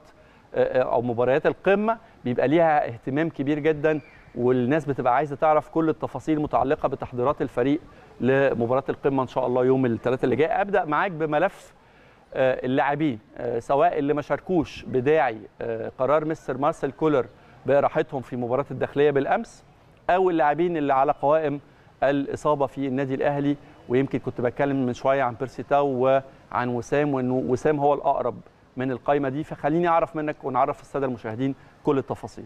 آه، آه، او مباريات القمه بيبقى ليها اهتمام كبير جدا والناس بتبقى عايزه تعرف كل التفاصيل المتعلقه بتحضيرات الفريق لمباراه القمه ان شاء الله يوم الثلاثاء اللي جاي ابدا معاك بملف آه، اللاعبين سواء اللي ما شاركوش بداعي قرار مستر مارسيل كولر براحتهم في مباراه الداخليه بالامس او اللاعبين اللي على قوائم الاصابه في النادي الاهلي ويمكن كنت بتكلم من شويه عن بيرسي تاو وعن وسام وانه وسام هو الاقرب من القايمه دي فخليني اعرف منك ونعرف الساده المشاهدين كل التفاصيل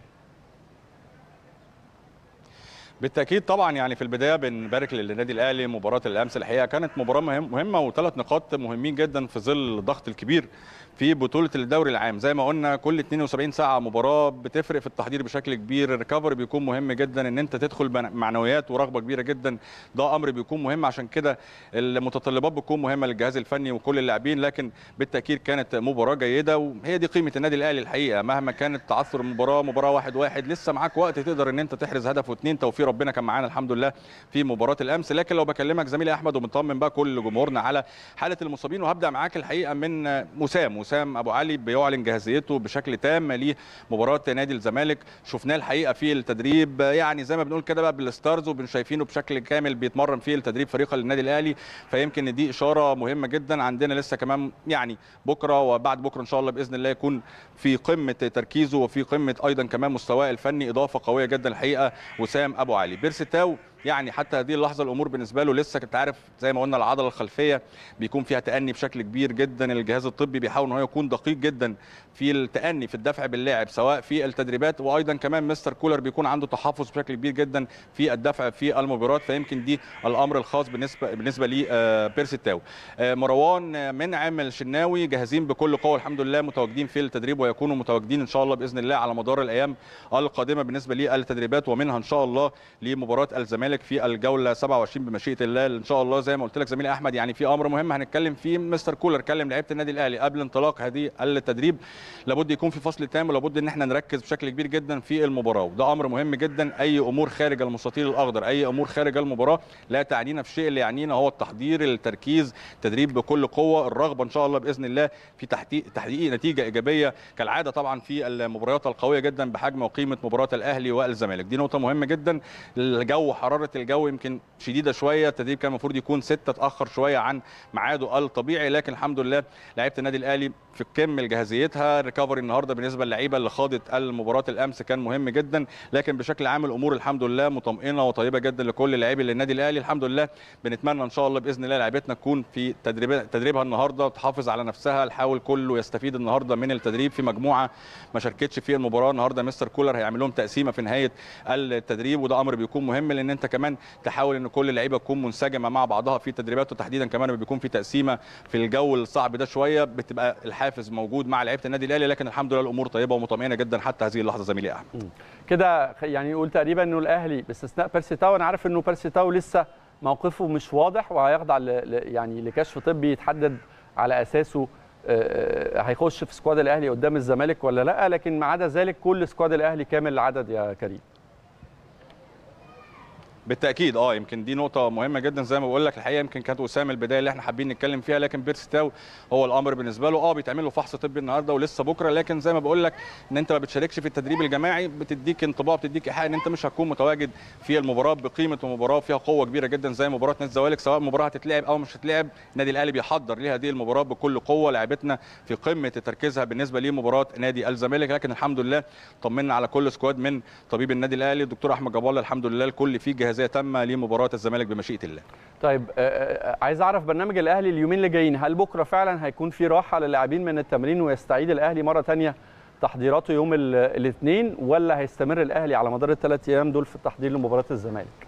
بالتاكيد طبعا يعني في البدايه بنبارك للنادي الاهلي مباراه الامس الحقيقه كانت مباراه مهمه وثلاث نقاط مهمين جدا في ظل الضغط الكبير في بطوله الدوري العام زي ما قلنا كل 72 ساعه مباراه بتفرق في التحضير بشكل كبير الريكفري بيكون مهم جدا ان انت تدخل معنويات ورغبه كبيره جدا ده امر بيكون مهم عشان كده المتطلبات بتكون مهمه للجهاز الفني وكل اللاعبين لكن بالتاكيد كانت مباراه جيده وهي دي قيمه النادي الاهلي الحقيقه مهما كانت تعثر المباراه مباراه واحد واحد لسه معاك وقت تقدر ان انت تحرز هدف واثنين توفير ربنا كان معانا الحمد لله في مباراه الامس لكن لو بكلمك زميلي احمد ومطمن بقى كل جمهورنا على حاله المصابين وهبدا معاك الحقيقه من مسام مسام ابو علي بيعلن جاهزيته بشكل تام لمباراه نادي الزمالك شفناه الحقيقه في التدريب يعني زي ما بنقول كده بقى بالستارز وبنشايفينه بشكل كامل بيتمرن في التدريب فريقه للنادي الاهلي فيمكن دي اشاره مهمه جدا عندنا لسه كمان يعني بكره وبعد بكره ان شاء الله باذن الله يكون في قمه تركيزه وفي قمه ايضا كمان مستواه الفني اضافه قويه جدا الحقيقه وسام ابو Vale. Bercetel يعني حتى هذه اللحظه الامور بالنسبه له لسه كنت عارف زي ما قلنا العضله الخلفيه بيكون فيها تاني بشكل كبير جدا الجهاز الطبي بيحاول ان هو يكون دقيق جدا في التاني في الدفع باللاعب سواء في التدريبات وايضا كمان مستر كولر بيكون عنده تحفظ بشكل كبير جدا في الدفع في المباريات فيمكن دي الامر الخاص بالنسبه بالنسبه لبيرسي آه، تاو آه، مروان آه، منعم الشناوي جاهزين بكل قوه الحمد لله متواجدين في التدريب ويكونوا متواجدين ان شاء الله باذن الله على مدار الايام القادمه بالنسبه للتدريبات ومنها ان شاء الله لمباراه الزمالك الزمالك في الجوله 27 بمشيئه الله ان شاء الله زي ما قلت لك زميلي احمد يعني في امر مهم هنتكلم فيه مستر كولر كلم لعيبه النادي الاهلي قبل انطلاق هذه التدريب لابد يكون في فصل تام ولابد ان احنا نركز بشكل كبير جدا في المباراه وده امر مهم جدا اي امور خارج المستطيل الاخضر اي امور خارج المباراه لا تعنينا في شيء اللي يعنينا هو التحضير التركيز التدريب بكل قوه الرغبه ان شاء الله باذن الله في تحقيق تحقيق نتيجه ايجابيه كالعاده طبعا في المباريات القويه جدا بحجم وقيمه مباراه الاهلي والزمالك دي نقطه مهمه جدا الجو حراره حراره الجو يمكن شديده شويه التدريب كان المفروض يكون سته اتاخر شويه عن ميعاده الطبيعي لكن الحمد لله لعيبه النادي الاهلي في كم لجاهزيتها الريكفري النهارده بالنسبه للعيبه اللي خاضت المباراه الامس كان مهم جدا لكن بشكل عام الامور الحمد لله مطمئنه وطيبه جدا لكل لاعبي النادي الاهلي الحمد لله بنتمنى ان شاء الله باذن الله لعيبتنا تكون في تدريب تدريبها النهارده تحافظ على نفسها الحاول كله يستفيد النهارده من التدريب في مجموعه ما شاركتش في المباراه النهارده مستر كولر هيعمل لهم تقسيمه في نهايه التدريب وده امر بيكون مهم لان انت كمان تحاول ان كل اللعيبه تكون منسجمه مع بعضها في تدريبات وتحديدا كمان لما بيكون في تقسيمه في الجو الصعب ده شويه بتبقى الحافز موجود مع لعيبه النادي الاهلي لكن الحمد لله الامور طيبه ومطمئنه جدا حتى هذه اللحظه زميلي احمد كده يعني نقول تقريبا انه الاهلي باستثناء بيرسي تاو انا عارف انه بيرسي تاو لسه موقفه مش واضح وهيخضع يعني لكشف طبي يتحدد على اساسه هيخش في سكواد الاهلي قدام الزمالك ولا لا لكن ما عدا ذلك كل سكواد الاهلي كامل العدد يا كريم بالتاكيد اه يمكن دي نقطه مهمه جدا زي ما بقول لك الحقيقه يمكن كانت وسام البدايه اللي احنا حابين نتكلم فيها لكن بيرستاو هو الامر بالنسبه له اه بيتعمل له فحص طبي النهارده ولسه بكره لكن زي ما بقول لك ان انت ما بتشاركش في التدريب الجماعي بتديك انطباع بتديك ايحاء ان انت مش هتكون متواجد في المباراه بقيمه المباراه فيها قوه كبيره جدا زي مباراه نادي الزمالك سواء المباراه هتتلعب او مش هتتلعب النادي الاهلي بيحضر ليها دي المباراه بكل قوه لعبتنا في قمه تركيزها بالنسبه لمباراه نادي الزمالك لكن الحمد لله طمنا على كل سكواد من طبيب النادي الاهلي الدكتور احمد جبال الحمد لله الكل فيه جهاز الجاهزيه تامه لمباراه الزمالك بمشيئه الله طيب آه، آه، آه، عايز اعرف برنامج الاهلي اليومين اللي جايين هل بكره فعلا هيكون في راحه للاعبين من التمرين ويستعيد الاهلي مره ثانيه تحضيراته يوم الاثنين ولا هيستمر الاهلي على مدار الثلاث ايام دول في التحضير لمباراه الزمالك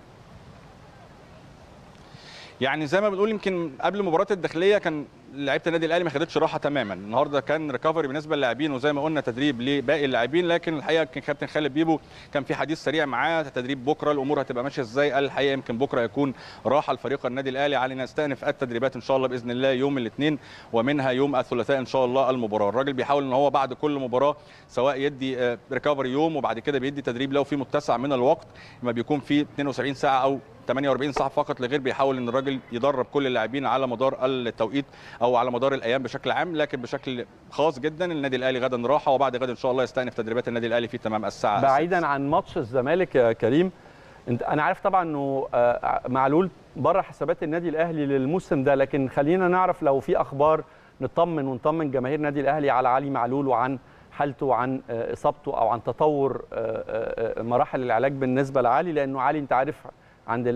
يعني زي ما بنقول يمكن قبل مباراه الداخليه كان لعيبه النادي الاهلي ما خدتش راحه تماما النهارده كان ريكفري بالنسبه للاعبين وزي ما قلنا تدريب لباقي اللاعبين لكن الحقيقه كان كابتن خالد بيبو كان في حديث سريع معاه تدريب بكره الامور هتبقى ماشيه ازاي قال الحقيقه يمكن بكره يكون راحه لفريق النادي الاهلي علينا نستأنف التدريبات ان شاء الله باذن الله يوم الاثنين ومنها يوم الثلاثاء ان شاء الله المباراه الراجل بيحاول ان هو بعد كل مباراه سواء يدي ريكفري آه، يوم وبعد كده بيدي تدريب لو في متسع من الوقت ما بيكون في 72 ساعه او 48 ساعه فقط لغير بيحاول ان الراجل يدرب كل اللاعبين على مدار التوقيت او على مدار الايام بشكل عام لكن بشكل خاص جدا النادي الاهلي غدا راحه وبعد غد ان شاء الله يستأنف تدريبات النادي الاهلي في تمام الساعه بعيدا السادسة. عن ماتش الزمالك يا كريم انت انا عارف طبعا انه آه، معلول بره حسابات النادي الاهلي للموسم ده لكن خلينا نعرف لو في اخبار نطمن ونطمن جماهير النادي الاهلي على علي معلول وعن حالته وعن آه، اصابته او عن تطور آه، مراحل العلاج بالنسبه لعلي لانه علي انت عارف عند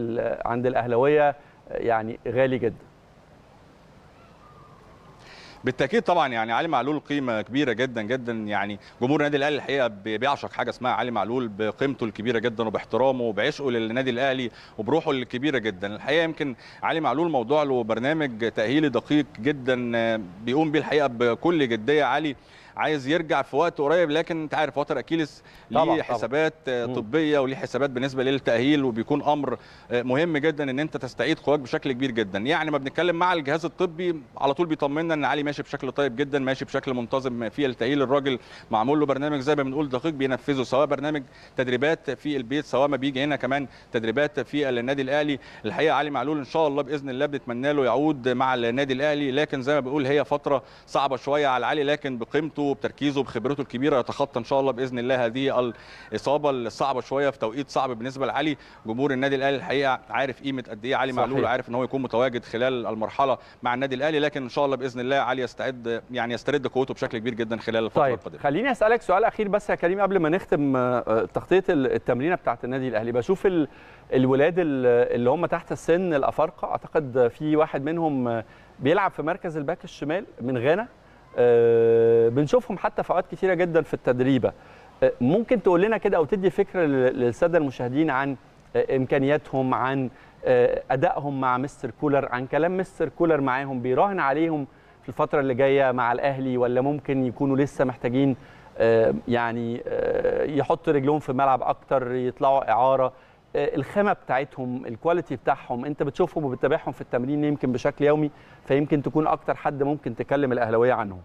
عند الاهلاويه يعني غالي جدا بالتاكيد طبعا يعني علي معلول قيمه كبيره جدا جدا يعني جمهور النادي الاهلي الحقيقه بيعشق حاجه اسمها علي معلول بقيمته الكبيره جدا وباحترامه وبعشقه للنادي الاهلي وبروحه الكبيره جدا الحقيقه يمكن علي معلول موضوع له برنامج تاهيلي دقيق جدا آه، بيقوم بيه الحقيقه بكل جديه علي عايز يرجع في وقت قريب لكن انت عارف وتر اكيلس ليه حسابات طبعا. آه، طبيه وليه حسابات بالنسبه للتاهيل وبيكون امر آه، مهم جدا ان انت تستعيد قواك بشكل كبير جدا يعني ما بنتكلم مع الجهاز الطبي على طول بيطمنا ان علي ماشي بشكل طيب جدا ماشي بشكل منتظم في التاهيل الراجل معمول له برنامج زي ما بنقول دقيق بينفذه سواء برنامج تدريبات في البيت سواء ما بيجي هنا كمان تدريبات في النادي الاهلي الحقيقه علي معلول ان شاء الله باذن الله بنتمنى له يعود مع النادي الاهلي لكن زي ما بقول هي فتره صعبه شويه على علي لكن بقيمته بجهوده بتركيزه بخبرته الكبيره يتخطى ان شاء الله باذن الله هذه الاصابه الصعبه شويه في توقيت صعب بالنسبه لعلي جمهور النادي الاهلي الحقيقه عارف قيمه قد ايه علي معلول عارف ان هو يكون متواجد خلال المرحله مع النادي الاهلي لكن ان شاء الله باذن الله علي يستعد يعني يسترد قوته بشكل كبير جدا خلال الفتره طيب. القادمه خليني اسالك سؤال اخير بس يا كريم قبل ما نختم آه، آه، تغطيه التمرينه بتاعه النادي الاهلي بشوف ال... الولاد اللي هم تحت السن الافارقه اعتقد في واحد منهم آه، بيلعب في مركز الباك الشمال من غانا آه، بنشوفهم حتى في اوقات كتيره جدا في التدريبه آه، ممكن تقول لنا كده او تدي فكره للساده المشاهدين عن آه، امكانياتهم عن ادائهم مع مستر كولر عن كلام مستر كولر معاهم بيراهن عليهم في الفتره اللي جايه مع الاهلي ولا ممكن يكونوا لسه محتاجين يعني يحطوا رجلهم في الملعب اكتر يطلعوا اعاره آه، الخامه بتاعتهم الكواليتي بتاعهم انت بتشوفهم وبتتابعهم في التمرين يمكن بشكل يومي فيمكن تكون اكتر حد ممكن تكلم الاهلاويه عنهم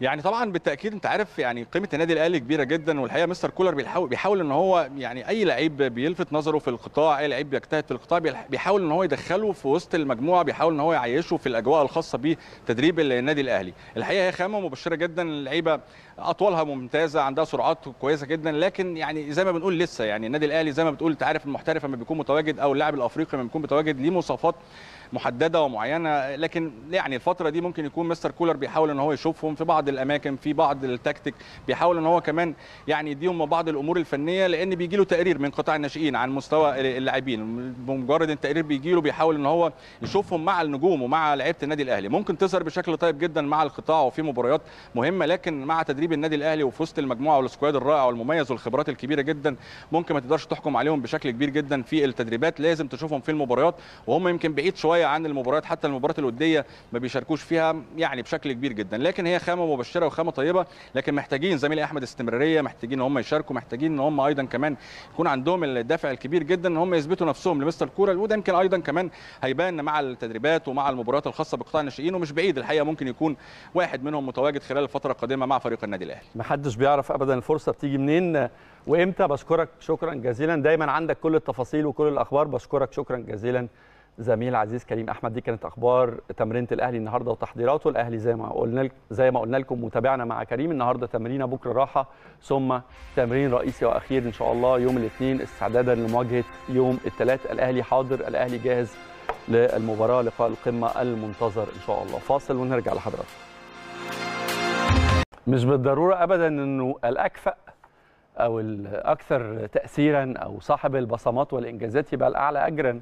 يعني طبعا بالتاكيد انت عارف يعني قيمه النادي الاهلي كبيره جدا والحقيقه مستر كولر بيحاول بيحاول ان هو يعني اي لعيب بيلفت نظره في القطاع اي لعيب بيجتهد في القطاع بيحاول ان هو يدخله في وسط المجموعه بيحاول ان هو يعيشه في الاجواء الخاصه بتدريب النادي الاهلي الحقيقه هي خامه مبشره جدا اللعيبه اطوالها ممتازه عندها سرعات كويسه جدا لكن يعني زي ما بنقول لسه يعني النادي الاهلي زي ما بتقول انت عارف المحترف لما بيكون متواجد او اللاعب الافريقي لما بيكون متواجد ليه مواصفات محدده ومعينه لكن يعني الفتره دي ممكن يكون مستر كولر بيحاول ان هو يشوفهم في بعض الاماكن في بعض التكتيك بيحاول ان هو كمان يعني يديهم بعض الامور الفنيه لان بيجي له تقرير من قطاع الناشئين عن مستوى اللاعبين بمجرد التقرير بيجي له بيحاول ان هو يشوفهم مع النجوم ومع لعيبه النادي الاهلي ممكن تظهر بشكل طيب جدا مع القطاع وفي مباريات مهمه لكن مع تدريب النادي الاهلي وفي وسط المجموعه والسكواد الرائع والمميز والخبرات الكبيره جدا ممكن ما تقدرش تحكم عليهم بشكل كبير جدا في التدريبات لازم تشوفهم في المباريات وهم يمكن بعيد شويه شويه عن المباريات حتى المباريات الوديه ما بيشاركوش فيها يعني بشكل كبير جدا لكن هي خامه مبشره وخامه طيبه لكن محتاجين زميلي احمد استمراريه محتاجين ان هم يشاركوا محتاجين ان هم ايضا كمان يكون عندهم الدافع الكبير جدا ان هم يثبتوا نفسهم لمستر كوره وده يمكن ايضا كمان هيبان مع التدريبات ومع المباريات الخاصه بقطاع الناشئين ومش بعيد الحقيقه ممكن يكون واحد منهم متواجد خلال الفتره القادمه مع فريق النادي الاهلي محدش بيعرف ابدا الفرصه بتيجي منين وامتى بشكرك شكرا جزيلا دايما عندك كل التفاصيل وكل الاخبار بشكرك شكرا جزيلا زميل عزيز كريم احمد دي كانت اخبار تمرينه الاهلي النهارده وتحضيراته الاهلي زي ما قلنا زي ما قلنا لكم متابعنا مع كريم النهارده تمرينه بكره راحه ثم تمرين رئيسي واخير ان شاء الله يوم الاثنين استعدادا لمواجهه يوم الثلاث الاهلي حاضر الاهلي جاهز للمباراه لقاء القمه المنتظر ان شاء الله فاصل ونرجع لحضراتكم مش بالضروره ابدا انه الاكفأ او الاكثر تاثيرا او صاحب البصمات والانجازات يبقى الاعلى اجرا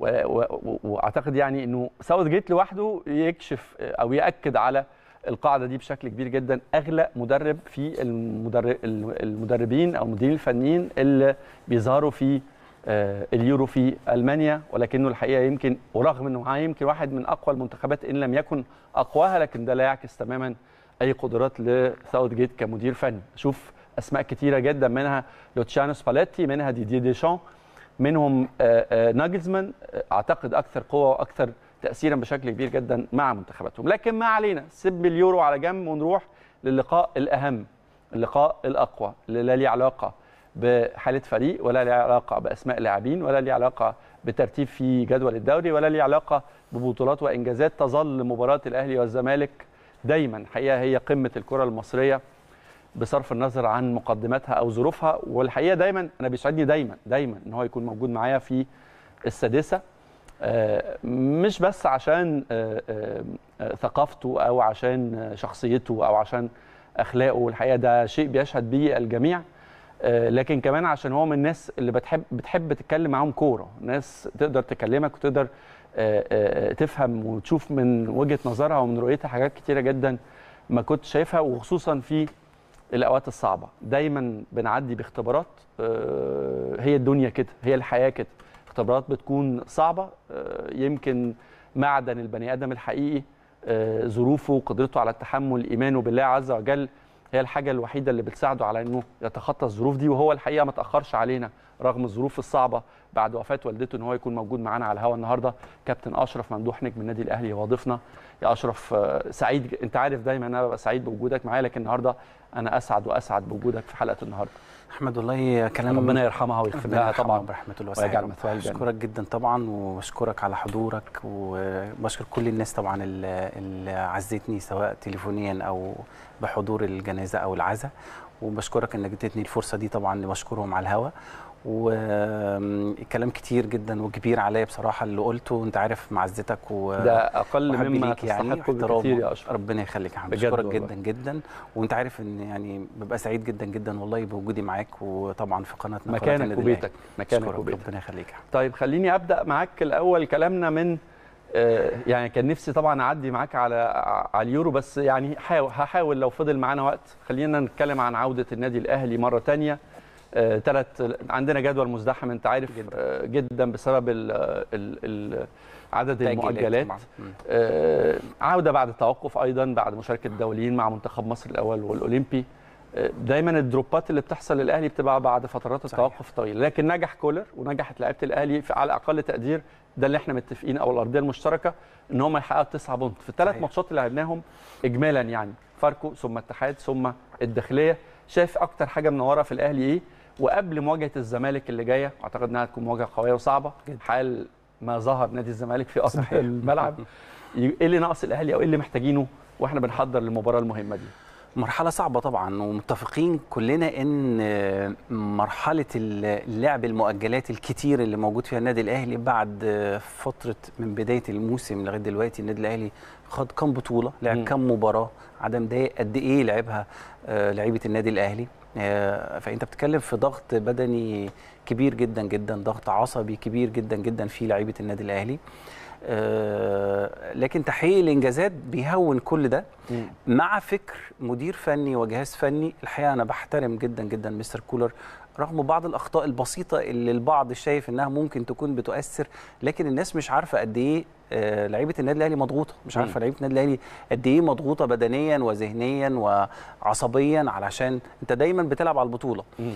واعتقد يعني انه ساوث جيت لوحده يكشف او ياكد على القاعده دي بشكل كبير جدا اغلى مدرب في المدربين او المديرين الفنيين اللي بيظهروا في آه، اليورو في المانيا ولكنه الحقيقه يمكن ورغم انه معاه يمكن واحد من اقوى المنتخبات ان لم يكن اقواها لكن ده لا يعكس تماما اي قدرات لساوث جيت كمدير فني شوف اسماء كثيره جدا منها لوتشانو سباليتي منها ديدي ديشان دي منهم آه، آه، ناجلزمان آه، اعتقد اكثر قوه واكثر تاثيرا بشكل كبير جدا مع منتخباتهم لكن ما علينا سب اليورو على جنب ونروح للقاء الاهم اللقاء الاقوى اللي لا ليه علاقه بحاله فريق ولا ليه علاقه باسماء لاعبين ولا ليه علاقه بترتيب في جدول الدوري ولا ليه علاقه ببطولات وانجازات تظل مباراه الاهلي والزمالك دايما حقيقه هي قمه الكره المصريه بصرف النظر عن مقدماتها او ظروفها والحقيقه دايما انا بيسعدني دايما دايما ان هو يكون موجود معايا في السادسه آه، مش بس عشان آه، آه، ثقافته او عشان شخصيته او عشان اخلاقه والحقيقه ده شيء بيشهد به الجميع لكن كمان عشان هو من الناس اللي بتحب بتحب تتكلم معاهم كوره ناس تقدر تكلمك وتقدر تفهم وتشوف من وجهه نظرها ومن رؤيتها حاجات كتيره جدا ما كنت شايفها وخصوصا في الاوقات الصعبه دايما بنعدي باختبارات آه، هي الدنيا كده هي الحياه كده اختبارات بتكون صعبه آه، يمكن معدن البني ادم الحقيقي آه، ظروفه وقدرته على التحمل ايمانه بالله عز وجل هي الحاجه الوحيده اللي بتساعده على انه يتخطى الظروف دي وهو الحقيقه ما تاخرش علينا رغم الظروف الصعبه بعد وفاه والدته ان هو يكون موجود معانا على الهواء النهارده كابتن اشرف ممدوح نجم النادي الاهلي هو ضيفنا يا اشرف آه، سعيد انت عارف دايما انا ببقى سعيد بوجودك معايا لكن النهارده انا اسعد واسعد بوجودك في حلقه النهارده احمد والله كلام ربنا يرحمها ويغفر لها طبعا برحمته الواسعه ويجعل مثواها بشكرك جدا طبعا وبشكرك على حضورك وبشكر كل الناس طبعا اللي عزتني سواء تليفونيا او بحضور الجنازه او العزاء وبشكرك انك اديتني الفرصه دي طبعا بشكرهم على الهوا وكلام كتير جدا وكبير عليا بصراحه اللي قلته انت عارف معزتك و ده اقل مما يعني، تستحقه يعني كتير يا اشرف ربنا يخليك يا عم جدا جدا وانت عارف ان يعني ببقى سعيد جدا جدا والله بوجودي معاك وطبعا في قناتنا مكانك وبيتك مكانك وبيتك ربنا يخليك طيب خليني ابدا معاك الاول كلامنا من آه، يعني كان نفسي طبعا اعدي معاك على آه، على اليورو بس يعني هحاول لو فضل معانا وقت خلينا نتكلم عن عوده النادي الاهلي مره ثانيه ثلاث آه، عندنا جدول مزدحم انت عارف جدا, آه، جدا بسبب الـ الـ الـ عدد المؤجلات آه عوده بعد توقف ايضا بعد مشاركه دوليين مع منتخب مصر الاول والاولمبي آه، دايما الدروبات اللي بتحصل للاهلي بتبقى بعد فترات التوقف الطويله لكن نجح كولر ونجحت لعيبه الاهلي على اقل تقدير ده اللي احنا متفقين او الارضيه المشتركه ان هم يحققوا تسعه بونت في الثلاث ماتشات اللي لعبناهم اجمالا يعني فاركو ثم اتحاد ثم الداخليه شايف اكتر حاجه منوره في الاهلي ايه وقبل مواجهه الزمالك اللي جايه اعتقد انها هتكون مواجهه قويه وصعبه حال ما ظهر نادي الزمالك في ارض الملعب ايه اللي ناقص الاهلي او ايه اللي محتاجينه واحنا بنحضر للمباراه المهمه دي مرحلة صعبة طبعا ومتفقين كلنا ان مرحلة اللعب المؤجلات الكتير اللي موجود فيها النادي الاهلي بعد فترة من بداية الموسم لغاية دلوقتي النادي الاهلي خد كام بطولة لعب كام مباراة عدم ضايق قد ايه لعبها آه، لعيبة النادي الاهلي آه، فانت بتتكلم في ضغط بدني كبير جدا جدا ضغط عصبي كبير جدا جدا في لعيبه النادي الاهلي آه، لكن تحقيق الانجازات بيهون كل ده مع فكر مدير فني وجهاز فني الحقيقه انا بحترم جدا جدا مستر كولر رغم بعض الاخطاء البسيطه اللي البعض شايف انها ممكن تكون بتؤثر لكن الناس مش عارفه قد ايه آه، لعيبه النادي الاهلي مضغوطه مش عارفه لعيبه النادي الاهلي قد ايه مضغوطه بدنيا وذهنيا وعصبيا علشان انت دايما بتلعب على البطوله مم.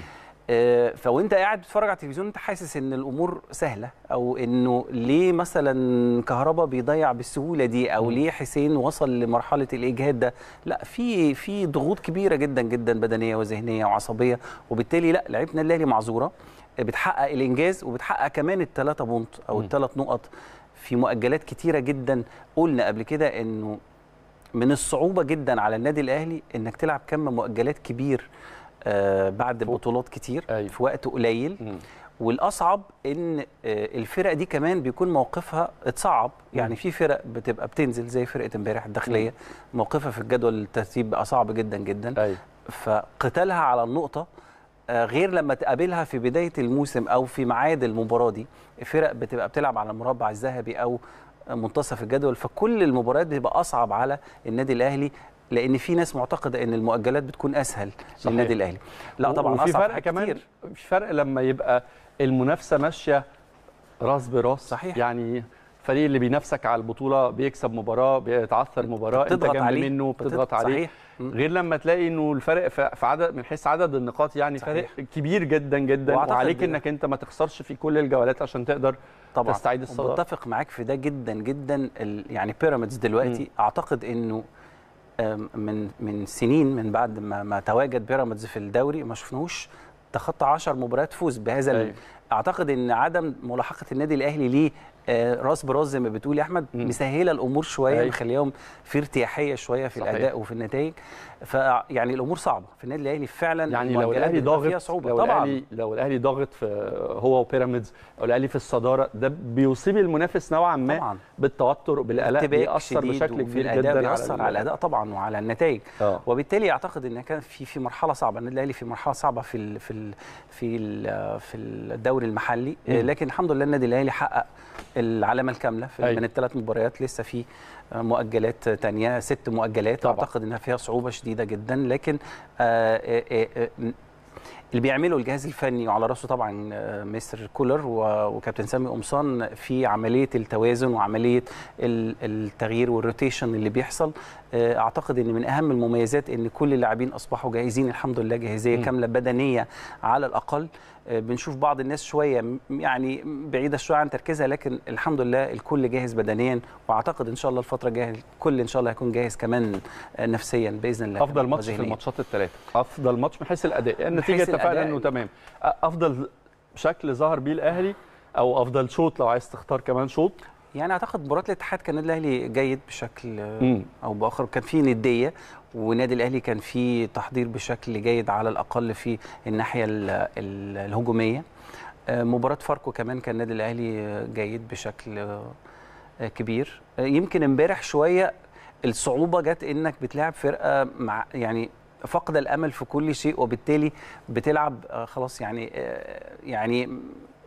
آه، فوانت قاعد بتتفرج على التلفزيون انت حاسس ان الامور سهله او انه ليه مثلا كهربا بيضيع بالسهوله دي او ليه حسين وصل لمرحله الاجهاد ده لا في في ضغوط كبيره جدا جدا بدنيه وذهنيه وعصبيه وبالتالي لا لعبنا الاهلي معذوره بتحقق الانجاز وبتحقق كمان الثلاثه بونت او الثلاث نقط في مؤجلات كتيره جدا قلنا قبل كده انه من الصعوبه جدا على النادي الاهلي انك تلعب كم مؤجلات كبير آه، بعد بطولات كتير أيوة. في وقت قليل مم. والاصعب ان آه، الفرق دي كمان بيكون موقفها اتصعب يعني في فرق بتبقى بتنزل زي فرقه امبارح الداخليه موقفها في الجدول الترتيب بقى صعب جدا جدا أيوة. فقتالها على النقطه آه، غير لما تقابلها في بدايه الموسم او في ميعاد المباراه دي فرق بتبقى بتلعب على المربع الذهبي او منتصف الجدول فكل المباريات بيبقى اصعب على النادي الاهلي لان في ناس معتقده ان المؤجلات بتكون اسهل صحيح. للنادي الاهلي لا طبعا وفي فرق كمان مش في فرق لما يبقى المنافسه ماشيه راس براس صحيح يعني الفريق اللي بينافسك على البطوله بيكسب مباراه بيتعثر مباراه انت جنب عليه. منه بتضغط عليه صحيح. غير لما تلاقي انه الفرق في عدد من حيث عدد النقاط يعني صحيح. فرق كبير جدا جدا وعليك انك انت ما تخسرش في كل الجولات عشان تقدر طبعا تستعيد الصداره متفق معاك في ده جدا جدا يعني بيراميدز دلوقتي م. اعتقد انه من من سنين من بعد ما, ما تواجد بيراميدز في الدوري ما شفناهوش تخطى 10 مباريات فوز بهذا أيوه. اعتقد ان عدم ملاحقه النادي الاهلي ليه آه، راس براس زي ما بتقول يا احمد مسهله الامور شويه أيوه. مخليهم في ارتياحيه شويه في صحيح. الاداء وفي النتائج فيعني الامور صعبه في النادي الاهلي فعلا يعني لو الاهلي ضاغط لو طبعا الاهلي لو الاهلي ضاغط في هو وبيراميدز او الاهلي في الصداره ده بيصيب المنافس نوعا ما طبعا. بالتوتر بالقلق بيأثر بشكل كبير جدا بيأثر على, الاداء طبعا وعلى النتائج أوه. وبالتالي اعتقد ان كان في في مرحله صعبه النادي الاهلي في مرحله صعبه في الـ في الـ في في الدوري المحلي م. لكن الحمد لله النادي الاهلي حقق العلامه الكامله في أي. من الثلاث مباريات لسه في مؤجلات تانية ست مؤجلات طبعا. اعتقد انها فيها صعوبه شديده جدا لكن آه، آه، آه، اللي بيعمله الجهاز الفني وعلى راسه طبعا مستر كولر وكابتن سامي قمصان في عمليه التوازن وعمليه التغيير والروتيشن اللي بيحصل آه، اعتقد ان من اهم المميزات ان كل اللاعبين اصبحوا جاهزين الحمد لله جاهزيه كامله بدنيه على الاقل آه، بنشوف بعض الناس شويه يعني بعيده شويه عن تركيزها لكن الحمد لله الكل جاهز بدنيا واعتقد ان شاء الله الفتره الجايه الكل ان شاء الله هيكون جاهز كمان آه، نفسيا باذن الله افضل ماتش في الماتشات الثلاثه افضل ماتش من حيث الاداء يعني النتيجه اتفقنا انه تمام افضل شكل ظهر بيه الاهلي او افضل شوط لو عايز تختار كمان شوط يعني اعتقد مباراه الاتحاد كان النادي الاهلي جيد بشكل او باخر كان في نديه والنادي الاهلي كان في تحضير بشكل جيد على الاقل في الناحيه الهجوميه آه، مباراه فاركو كمان كان النادي الاهلي جيد بشكل آه، كبير آه، يمكن امبارح شويه الصعوبه جت انك بتلعب فرقه مع يعني فقد الامل في كل شيء وبالتالي بتلعب خلاص يعني يعني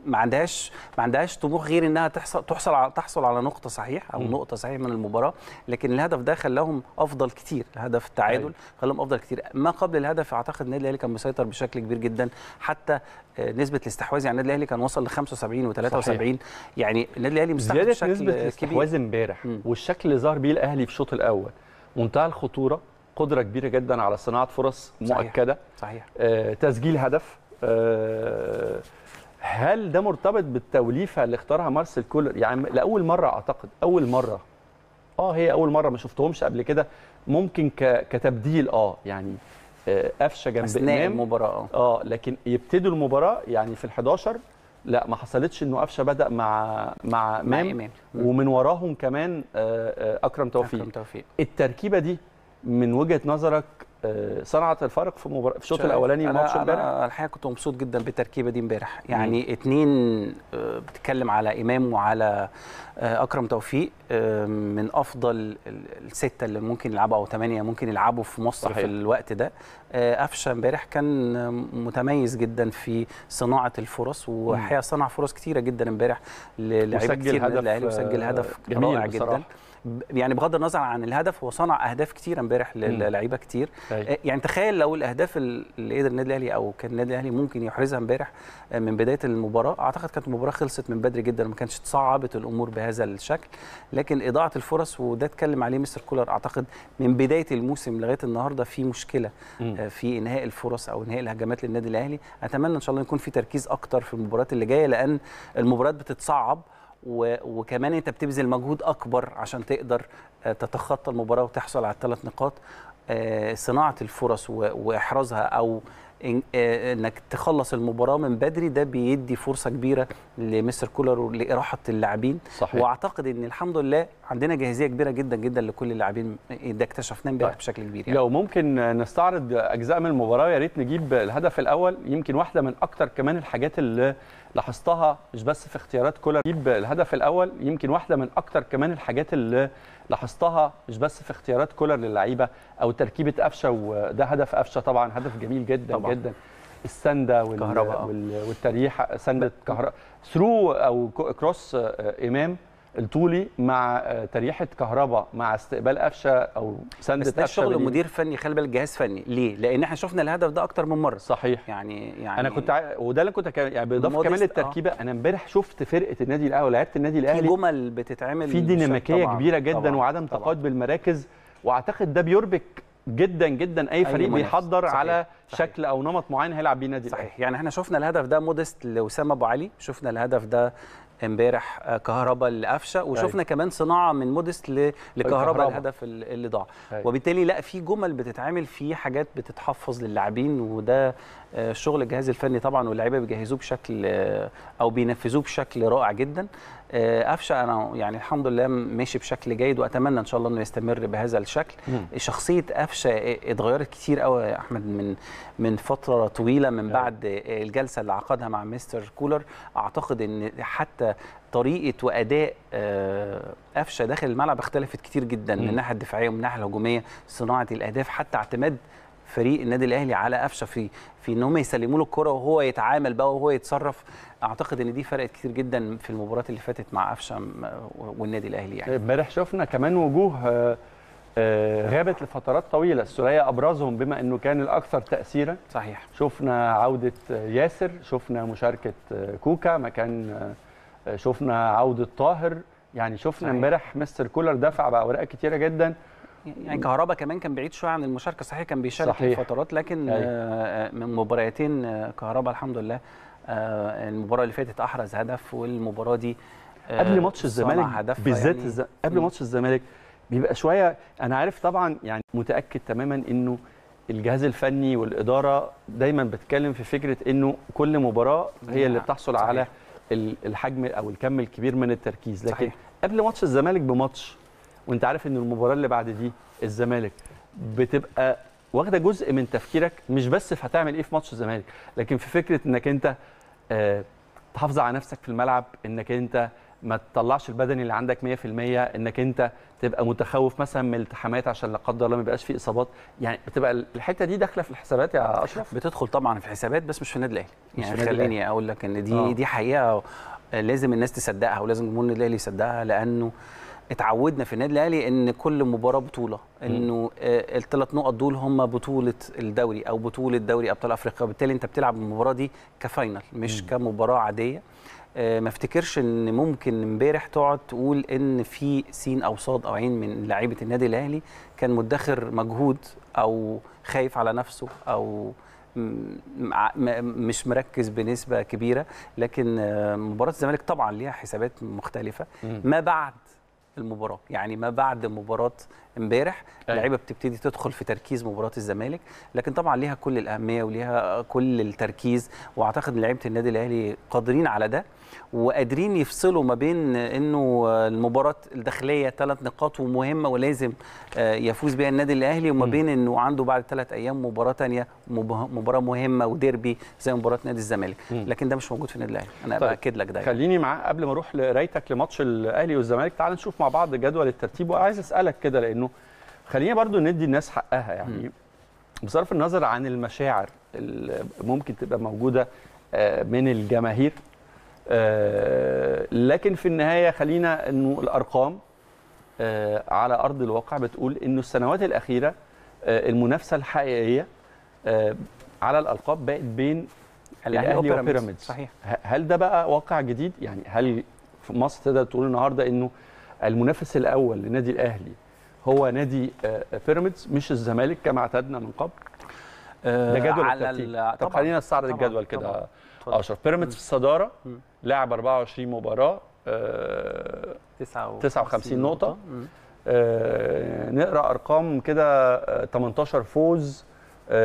ما عندهاش ما عندهاش طموح غير انها تحصل تحصل على تحصل على نقطه صحيح او م. نقطه صحيح من المباراه لكن الهدف ده خلاهم افضل كتير هدف التعادل أيوة. خلاهم افضل كتير ما قبل الهدف اعتقد النادي الاهلي كان مسيطر بشكل كبير جدا حتى آه، نسبه الاستحواذ يعني النادي الاهلي كان وصل ل 75 و73 يعني النادي الاهلي مستحوذ بشكل نسبة كبير الاستحواذ امبارح والشكل اللي ظهر بيه الاهلي في الشوط الاول منتهى الخطوره قدره كبيره جدا على صناعه فرص مؤكده صحيح, صحيح. آه، تسجيل هدف آه، هل ده مرتبط بالتوليفه اللي اختارها مارسيل كولر يعني لاول مره اعتقد اول مره اه هي اول مره ما شفتهمش قبل كده ممكن كتبديل اه يعني آه، قفشه جنب اثناء المباراه آه. اه لكن يبتدوا المباراه يعني في ال11 لا ما حصلتش انه قفشه بدا مع مع امام ومن وراهم كمان آه، اكرم توفيق اكرم توفيق التركيبه دي من وجهه نظرك آه، صنعت الفرق في, مبار... في الشوط الاولاني ماتش امبارح انا الحقيقه كنت مبسوط جدا بالتركيبه دي امبارح يعني مم. اتنين آه، بتتكلم على امام وعلى آه، اكرم توفيق من افضل السته اللي ممكن يلعبوا او ثمانيه ممكن يلعبوا في مصر صحيح. في الوقت ده قفشه امبارح كان متميز جدا في صناعه الفرص والحقيقه صنع فرص كتيره جدا امبارح للعيبه كتير من الاهلي وسجل هدف رائع جدا صراحة. يعني بغض النظر عن الهدف هو صنع اهداف كتير امبارح للعيبه كتير أي. أيوه. آه، يعني تخيل لو الاهداف اللي قدر النادي الاهلي او كان النادي الاهلي ممكن يحرزها امبارح آه، من بدايه المباراه اعتقد كانت المباراه خلصت من بدري جدا وما كانتش تصعبت الامور بهذا الشكل لكن اضاعه الفرص وده اتكلم عليه مستر كولر اعتقد من بدايه الموسم لغايه النهارده في مشكله م. آه، في انهاء الفرص او انهاء الهجمات للنادي الاهلي اتمنى ان شاء الله يكون في تركيز اكتر في المباريات اللي جايه لان المباريات بتتصعب وكمان انت بتبذل مجهود اكبر عشان تقدر آه، تتخطى المباراه وتحصل على الثلاث نقاط آه، صناعه الفرص واحرازها او آه، انك تخلص المباراه من بدري ده بيدي فرصه كبيره لمستر كولر لاراحه اللاعبين صحيح. واعتقد ان الحمد لله عندنا جاهزيه كبيره جدا جدا لكل اللاعبين ده اكتشفناه امبارح طيب. بشكل كبير يعني. لو ممكن نستعرض اجزاء من المباراه يا ريت نجيب الهدف الاول يمكن واحده من اكتر كمان الحاجات اللي لاحظتها مش بس في اختيارات كولر يجيب الهدف الاول يمكن واحده من اكتر كمان الحاجات اللي لاحظتها مش بس في اختيارات كولر للعيبه او تركيبه قفشه وده هدف قفشه طبعا هدف جميل جدا طبعا. جدا السنده وال... آه. وال... والتريحه سنده كهرباء ثرو او كروس آه، امام الطولي مع آه، تريحه كهرباء مع استقبال قفشه او سند قفشه بس ده شغل مدير فني خلي بالك جهاز فني ليه لان احنا شفنا الهدف ده اكتر من مره صحيح يعني يعني انا كنت ع... وده اللي كنت يعني بالاضافه كمان آه. للتركيبه آه. انا امبارح شفت فرقه النادي الاهلي ولعيبة النادي الاهلي في جمل بتتعمل في ديناميكيه كبيره جدا طبعًا. وعدم تقاعد بالمراكز واعتقد ده بيربك جدا جدا اي فريق بيحضر صحيح. على صحيح. شكل او نمط معين هيلعب بيه النادي صحيح يعني احنا شفنا الهدف ده مودست لاسامه ابو علي شفنا الهدف ده امبارح آه، كهرباء لقفشه أيوة. وشفنا أي. كمان صناعه من مودست أيوة، لكهرباء الهدف اللي ضاع أيوة. وبالتالي لا في جمل بتتعمل في حاجات بتتحفظ للاعبين وده آه، شغل الجهاز الفني طبعا واللعيبه بيجهزوه بشكل آه، او بينفذوه بشكل رائع جدا آه، قفشه انا يعني الحمد لله ماشي بشكل جيد واتمنى ان شاء الله انه يستمر بهذا الشكل مم. شخصيه قفشه اتغيرت كتير قوي يا احمد من من فتره طويله من آه. بعد الجلسه اللي عقدها مع مستر كولر اعتقد ان حتى طريقه واداء آه، قفشه داخل الملعب اختلفت كتير جدا مم. من الناحيه الدفاعيه ومن الناحيه الهجوميه صناعه الاهداف حتى اعتماد فريق النادي الاهلي على قفشه في في ان هم يسلموا له الكره وهو يتعامل بقى وهو يتصرف اعتقد ان دي فرقت كتير جدا في المباراه اللي فاتت مع قفشه والنادي الاهلي يعني امبارح شفنا كمان وجوه آه، آه، غابت لفترات طويله السوليه ابرزهم بما انه كان الاكثر تاثيرا صحيح شفنا عوده آه، ياسر شفنا مشاركه كوكا مكان شفنا عوده طاهر يعني شفنا امبارح مستر كولر دفع باوراق كتيره جدا يعني كهربا كمان كان بعيد شويه عن المشاركه صحيح كان بيشارك صحيح. في فترات لكن أيوه. من مباراتين كهربا الحمد لله آه، المباراه اللي فاتت احرز هدف والمباراه دي آه، قبل ماتش الزمالك بالذات يعني الز... قبل ماتش الزمالك بيبقى شويه انا عارف طبعا يعني متاكد تماما انه الجهاز الفني والاداره دايما بتتكلم في فكره انه كل مباراه هي اللي نعم، بتحصل على الحجم او الكم الكبير من التركيز لكن صحيح. قبل ماتش الزمالك بماتش وانت عارف ان المباراه اللي بعد دي الزمالك بتبقى واخده جزء من تفكيرك مش بس في هتعمل ايه في ماتش الزمالك لكن في فكره انك انت تحافظ على نفسك في الملعب انك انت ما تطلعش البدني اللي عندك 100% انك انت تبقى متخوف مثلا من التحامات عشان لا قدر الله ما يبقاش في اصابات يعني بتبقى الحته دي داخله في الحسابات يا اشرف بتدخل طبعا في الحسابات بس مش في النادي الاهلي يعني خليني اقول لك ان دي أوه. دي حقيقه لازم الناس تصدقها ولازم جمهور النادي الاهلي يصدقها لانه اتعودنا في النادي الاهلي ان كل مباراه بطوله انه آه، الثلاث نقط دول هم بطوله الدوري او بطوله دوري ابطال افريقيا وبالتالي انت بتلعب المباراه دي كفاينل مش مم. كمباراه عاديه آه، ما افتكرش ان ممكن امبارح تقعد تقول ان في سين او صاد او عين من لعيبه النادي الاهلي كان مدخر مجهود او خايف على نفسه او مش مركز بنسبه كبيره لكن آه، مباراه الزمالك طبعا ليها حسابات مختلفه ما بعد المباراه يعني ما بعد مباراه امبارح أيوة. اللعيبه بتبتدي تدخل في تركيز مباراه الزمالك لكن طبعا ليها كل الاهميه وليها كل التركيز واعتقد ان لعيبه النادي الاهلي قادرين على ده وقادرين يفصلوا ما بين انه المباراه الداخليه ثلاث نقاط ومهمه ولازم آه، يفوز بها النادي الاهلي وما بين انه عنده بعد ثلاث ايام مباراه ثانيه مباراه مهمه وديربي زي مباراه نادي الزمالك لكن ده مش موجود في النادي الاهلي انا طيب. باكد لك ده خليني معاه قبل ما اروح لقرايتك لماتش الاهلي والزمالك تعال نشوف مع بعض جدول الترتيب وعايز اسالك كده لانه خلينا برضو ندي الناس حقها يعني بصرف النظر عن المشاعر اللي ممكن تبقى موجوده آه، من الجماهير آه، لكن في النهايه خلينا انه الارقام آه، على ارض الواقع بتقول انه السنوات الاخيره المنافسه الحقيقيه على الالقاب بقت بين الاهلي وبيراميدز صحيح هل ده بقى واقع جديد يعني هل في مصر تقدر تقول النهارده انه المنافس الاول لنادي الاهلي هو نادي آه، آه، بيراميدز مش الزمالك كما اعتدنا من قبل آه، ده جدول على طب خلينا نستعرض الجدول كده اشرف بيراميدز في الصداره لاعب 24 مباراه 59 نقطه نقرا ارقام كده 18 فوز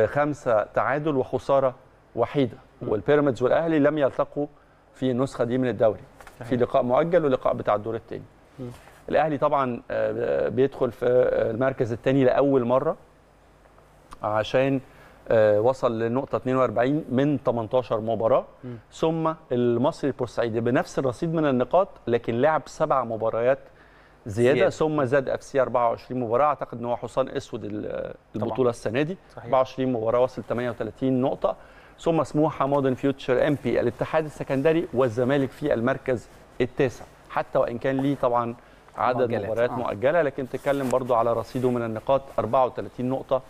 خمسة تعادل وخساره وحيده والبيراميدز والاهلي لم يلتقوا في النسخه دي من الدوري في لقاء مؤجل ولقاء بتاع الدور الثاني الاهلي طبعا آه، بيدخل في آه، المركز الثاني لاول مره عشان آه، وصل لنقطه 42 من 18 مباراه م. ثم المصري البورسعيدي بنفس الرصيد من النقاط لكن لعب سبع مباريات زياده زياد. ثم زاد اف سي 24 مباراه اعتقد ان هو حصان اسود البطوله طبعا. السنه دي صحيح. 24 مباراه وصل 38 نقطه ثم سموحه مودرن فيوتشر ام بي الاتحاد السكندري والزمالك في المركز التاسع حتى وان كان ليه طبعا عدد مباريات آه. مؤجله لكن تتكلم برضو على رصيده من النقاط 34 نقطه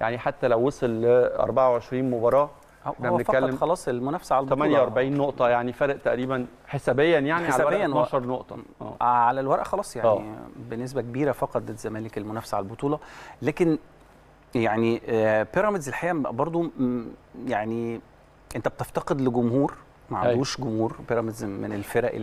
يعني حتى لو وصل ل 24 مباراه احنا بنتكلم خلاص المنافسه على البطوله 48 نقطه يعني فرق تقريبا حسابيا يعني حسابياً على 12 نقطه أوه. على الورق خلاص يعني أوه. بنسبه كبيره فقط الزمالك المنافسه على البطوله لكن يعني آه، بيراميدز الحقيقه برضو يعني انت بتفتقد لجمهور ما أيوه. عندوش جمهور بيراميدز من الفرق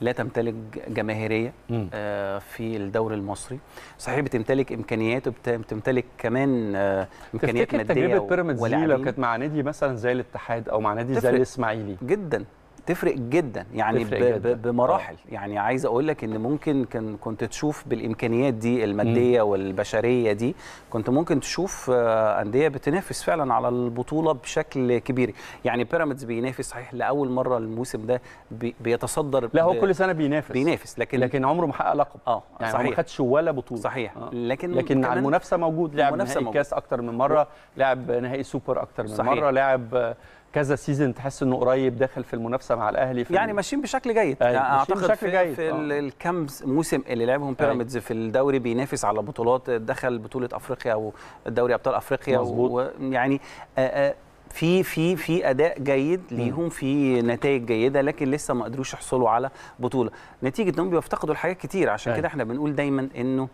لا تمتلك جماهيريه آه، في الدوري المصري صحيح بتمتلك امكانيات وبتمتلك كمان آه، امكانيات ماديه تفتكر تجربه بيراميدز لو كانت مع نادي مثلا زي الاتحاد او مع نادي زي الاسماعيلي جدا تفرق جدا يعني تفرق ب... جداً. بمراحل آه. يعني عايز اقول لك ان ممكن كان كنت تشوف بالامكانيات دي الماديه مم. والبشريه دي كنت ممكن تشوف آه، انديه بتنافس فعلا على البطوله بشكل كبير يعني بيراميدز بينافس صحيح لاول مره الموسم ده بي... بيتصدر لا هو ب... كل سنه بينافس بينافس لكن لكن عمره ما حقق لقب اه يعني صحيح. ما خدش ولا بطوله صحيح آه. لكن لكن كمان... المنافسه موجود لعب نهائي كاس اكتر من مره لعب نهائي سوبر اكتر من صحيح. مره لعب كذا سيزون تحس انه قريب داخل في المنافسه مع الاهلي في يعني ماشيين بشكل جيد يعني اعتقد بشكل في, جيد. في آه. الكم موسم اللي لعبهم بيراميدز في الدوري بينافس على بطولات دخل بطوله افريقيا او دوري ابطال افريقيا ويعني آه، آه، في في في اداء جيد ليهم في نتائج جيده لكن لسه ما قدروش يحصلوا على بطوله نتيجه انهم بيفتقدوا الحاجات كتير عشان كده احنا بنقول دايما انه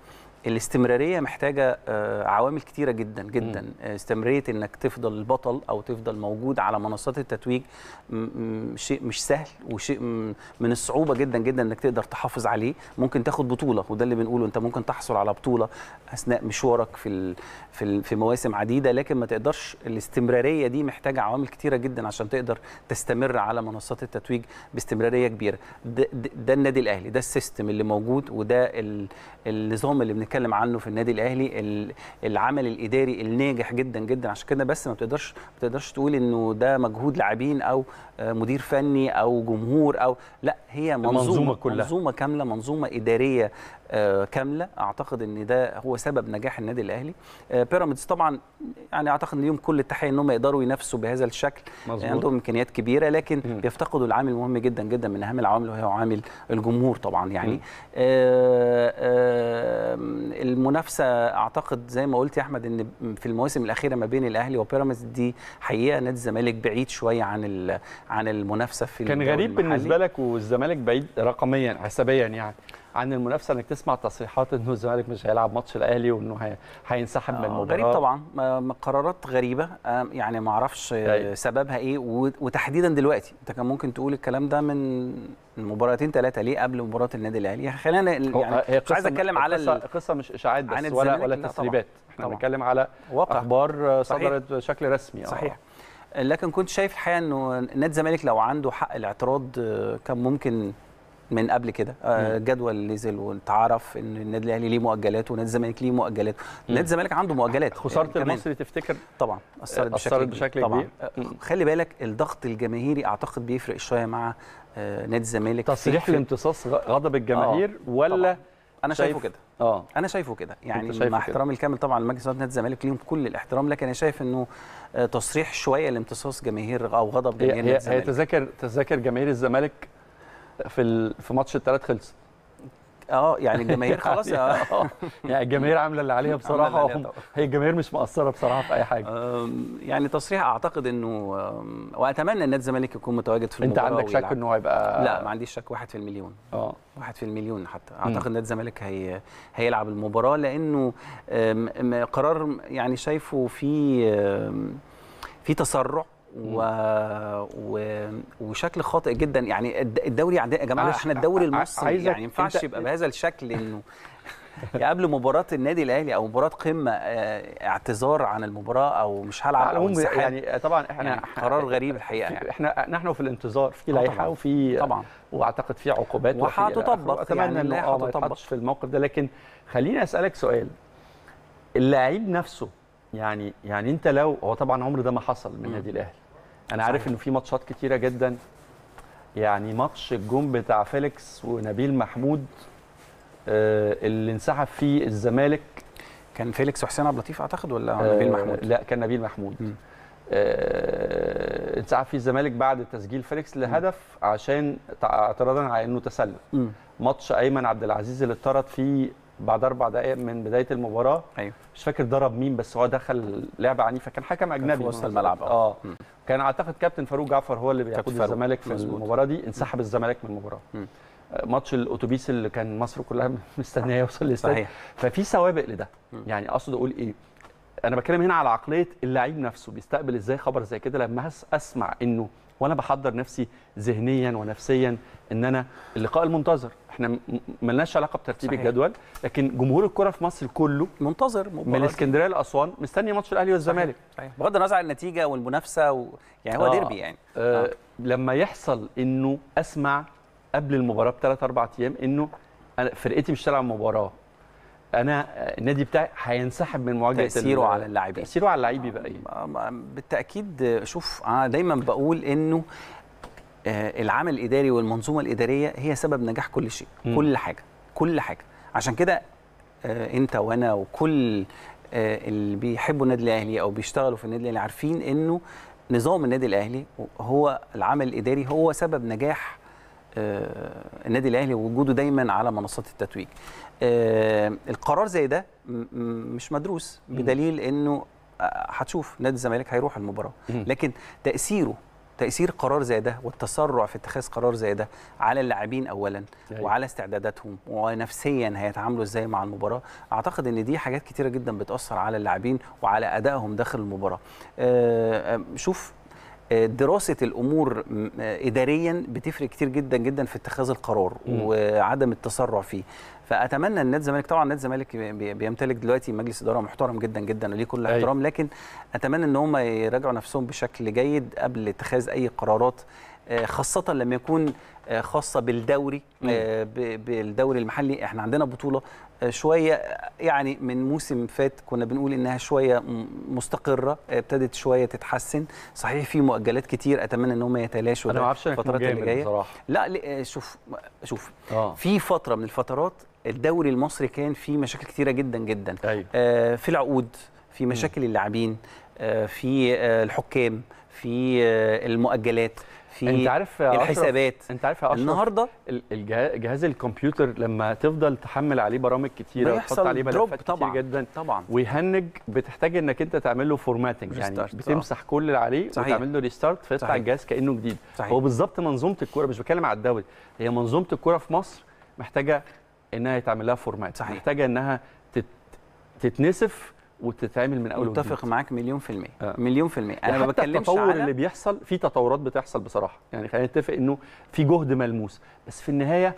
الاستمراريه محتاجه آه، عوامل كتيره جدا جدا آه، استمراريه انك تفضل البطل او تفضل موجود على منصات التتويج شيء مش سهل وشيء من الصعوبه جدا جدا انك تقدر تحافظ عليه ممكن تاخد بطوله وده اللي بنقوله انت ممكن تحصل على بطوله اثناء مشوارك في في, في مواسم عديده لكن ما تقدرش الاستمراريه دي محتاجه عوامل كتيره جدا عشان تقدر تستمر على منصات التتويج باستمراريه كبيره ده, ده, ده النادي الاهلي ده السيستم اللي موجود وده النظام اللي بنتكلم بنتكلم عنه في النادي الاهلي العمل الاداري الناجح جدا جدا عشان كده بس ما بتقدرش ما بتقدرش تقول انه ده مجهود لاعبين او آه، مدير فني او جمهور او لا هي منظومه منظومه كلها منظومه كامله منظومه اداريه آه، كامله اعتقد ان ده هو سبب نجاح النادي الاهلي آه، بيراميدز طبعا يعني اعتقد ان ليهم كل التحيه ان هم يقدروا ينافسوا بهذا الشكل يعني مزبوط. عندهم امكانيات كبيره لكن م. بيفتقدوا العامل مهم جدا جدا من اهم العوامل وهي عامل الجمهور طبعا يعني آآ آآ آه، المنافسه اعتقد زي ما قلت يا احمد ان في المواسم الاخيره ما بين الاهلي وبيراميدز دي حقيقه نادي الزمالك بعيد شويه عن عن المنافسه في كان غريب بالنسبه لك والزمالك بعيد رقميا حسابيا يعني عن المنافسه انك تسمع تصريحات انه الزمالك مش هيلعب ماتش الاهلي وانه هينسحب من آه، المباراه غريب طبعا قرارات غريبه آه، يعني ما اعرفش يعني سببها ايه وتحديدا دلوقتي انت كان ممكن تقول الكلام ده من مباراتين ثلاثه ليه قبل مباراه النادي الاهلي خلينا يعني مش عايز اتكلم على القصه مش اشاعات بس ولا ولا تسريبات احنا بنتكلم على واقع. اخبار صدرت بشكل رسمي آه. صحيح لكن كنت شايف الحقيقه انه نادي الزمالك لو عنده حق الاعتراض كان ممكن من قبل كده آه، جدول نزل وتعرف ان النادي الاهلي ليه مؤجلات ونادي الزمالك ليه مؤجلات نادي الزمالك عنده مؤجلات خساره يعني المصري تفتكر طبعا اثرت بشكل, أثرت بشكل كبير طبعا كبير. آه، خلي بالك الضغط الجماهيري اعتقد بيفرق شويه مع آه، نادي الزمالك تصريح لامتصاص غضب الجماهير آه. ولا طبعا. انا شايف... شايفه كده اه انا شايفه كده يعني شايفه مع احترامي الكامل طبعا لمجلس اداره نادي الزمالك ليهم كل الاحترام لكن انا شايف انه تصريح شويه لامتصاص جماهير او غضب جماهير هي, هي تذاكر تذاكر جماهير الزمالك في في ماتش الثلاث خلص اه يعني الجماهير يعني خلاص آه. اه يعني الجماهير عامله اللي عليها بصراحه اللي عليها هي الجماهير مش مقصره بصراحه في اي حاجه يعني تصريح اعتقد انه واتمنى ان الزمالك يكون متواجد في المباراه انت عندك شك انه هيبقى لا ما عنديش شك واحد في المليون اه واحد في المليون حتى اعتقد نادي الزمالك هي هيلعب المباراه لانه قرار يعني شايفه في في تسرع و... و... وشكل خاطئ جدا يعني الدوري عندنا يا جماعه احنا الدوري المصري يعني ما ينفعش يبقى بهذا الشكل انه يا قبل مباراه النادي الاهلي او مباراه قمه آه، اعتذار عن المباراه او مش هلعب او يعني طبعا احنا يعني قرار غريب الحقيقه يعني احنا نحن في الانتظار في آه، لائحه وفي طبعا واعتقد في عقوبات وهتطبق اتمنى يعني انه آه، ما يتحطش في الموقف ده لكن خليني اسالك سؤال اللاعب نفسه يعني يعني انت لو هو طبعا عمر ده ما حصل من النادي الاهلي انا عارف انه في ماتشات كتيره جدا يعني ماتش الجون بتاع فيليكس ونبيل محمود آه، اللي انسحب فيه الزمالك كان فيليكس وحسين عبد اللطيف اعتقد ولا آه نبيل محمود؟ لا كان نبيل محمود آه انسحب فيه الزمالك بعد تسجيل فيليكس لهدف عشان اعتراضا على انه تسلل ماتش ايمن عبد العزيز اللي اطرد فيه بعد اربع دقائق من بدايه المباراه أيوه. مش فاكر ضرب مين بس هو دخل لعبه عنيفه كان حكم اجنبي وسط الملعب اه, اه. م. كان اعتقد كابتن فاروق جعفر هو اللي بيقود الزمالك في مزبوط. المباراه دي انسحب الزمالك من المباراه ماتش الاتوبيس اللي كان مصر كلها مستنيه يوصل للاستاد ففي سوابق لده يعني اقصد اقول ايه انا بتكلم هنا على عقليه اللعيب نفسه بيستقبل ازاي خبر زي كده لما اسمع انه وانا بحضر نفسي ذهنيا ونفسيا ان انا اللقاء المنتظر احنا ملناش علاقه بترتيب صحيح. الجدول لكن جمهور الكره في مصر كله منتظر مباراه من الاسكندريه لاسوان مستني ماتش الاهلي والزمالك بغض النظر عن النتيجه والمنافسه و... يعني هو آه. ديربي يعني آه. آه. لما يحصل انه اسمع قبل المباراه بثلاث اربع ايام انه أنا فرقتي مش هتلعب مباراه انا النادي بتاعي هينسحب من مواجهه تاثيره على اللاعبين تاثيره على اللعيبه بقى ايه بالتاكيد شوف انا دايما بقول انه آه، العمل الاداري والمنظومه الاداريه هي سبب نجاح كل شيء م. كل حاجه كل حاجه عشان كده آه، انت وانا وكل آه، اللي بيحبوا النادي الاهلي او بيشتغلوا في النادي الاهلي عارفين انه نظام النادي الاهلي هو العمل الاداري هو سبب نجاح النادي الاهلي ووجوده دايما على منصات التتويج القرار زي ده مش مدروس بدليل انه هتشوف نادي الزمالك هيروح المباراه لكن تاثيره تأثير قرار زي ده والتسرع في اتخاذ قرار زي ده على اللاعبين أولا وعلى استعداداتهم ونفسيا هيتعاملوا إزاي مع المباراة أعتقد إن دي حاجات كتيرة جدا بتأثر على اللاعبين وعلى أدائهم داخل المباراة آه، آه، شوف آه، دراسه الامور اداريا بتفرق كتير جدا جدا في اتخاذ القرار وعدم التسرع فيه فاتمنى ان نادي الزمالك طبعا نادي الزمالك بيمتلك دلوقتي مجلس اداره محترم جدا جدا وليه كل الاحترام أيوه. لكن اتمنى ان هم يراجعوا نفسهم بشكل جيد قبل اتخاذ اي قرارات آه، خاصة لما يكون آه، خاصة بالدوري آه، بالدوري المحلي احنا عندنا بطولة شوية يعني من موسم فات كنا بنقول انها شوية مستقرة ابتدت شوية تتحسن صحيح في مؤجلات كتير اتمنى ان هم يتلاشوا الفترات اللي جاية لا شوف شوف آه. في فترة من الفترات الدوري المصري كان فيه مشاكل كتيره جدا جدا أيوة. آه في العقود في مشاكل اللاعبين آه في آه الحكام في آه المؤجلات في انت عارف يا الحسابات انت عارف يا النهارده جهاز الكمبيوتر لما تفضل تحمل عليه برامج كتيره وتحط عليه ملفات كتير جدا طبعا ويهنج بتحتاج انك انت تعمل له فورماتنج يعني بتمسح آه. كل اللي عليه صحيح. وتعمل له ريستارت فيطلع الجهاز كانه جديد صحيح. هو بالظبط منظومه الكوره مش بتكلم على الدوري هي منظومه الكوره في مصر محتاجه انها يتعمل لها فورمات صحيح محتاجه انها تتنسف وتتعمل من اول متفق معاك مليون في المية آه. مليون في المية انا ما بتكلمش التطور على... اللي بيحصل في تطورات بتحصل بصراحه يعني خلينا نتفق انه في جهد ملموس بس في النهايه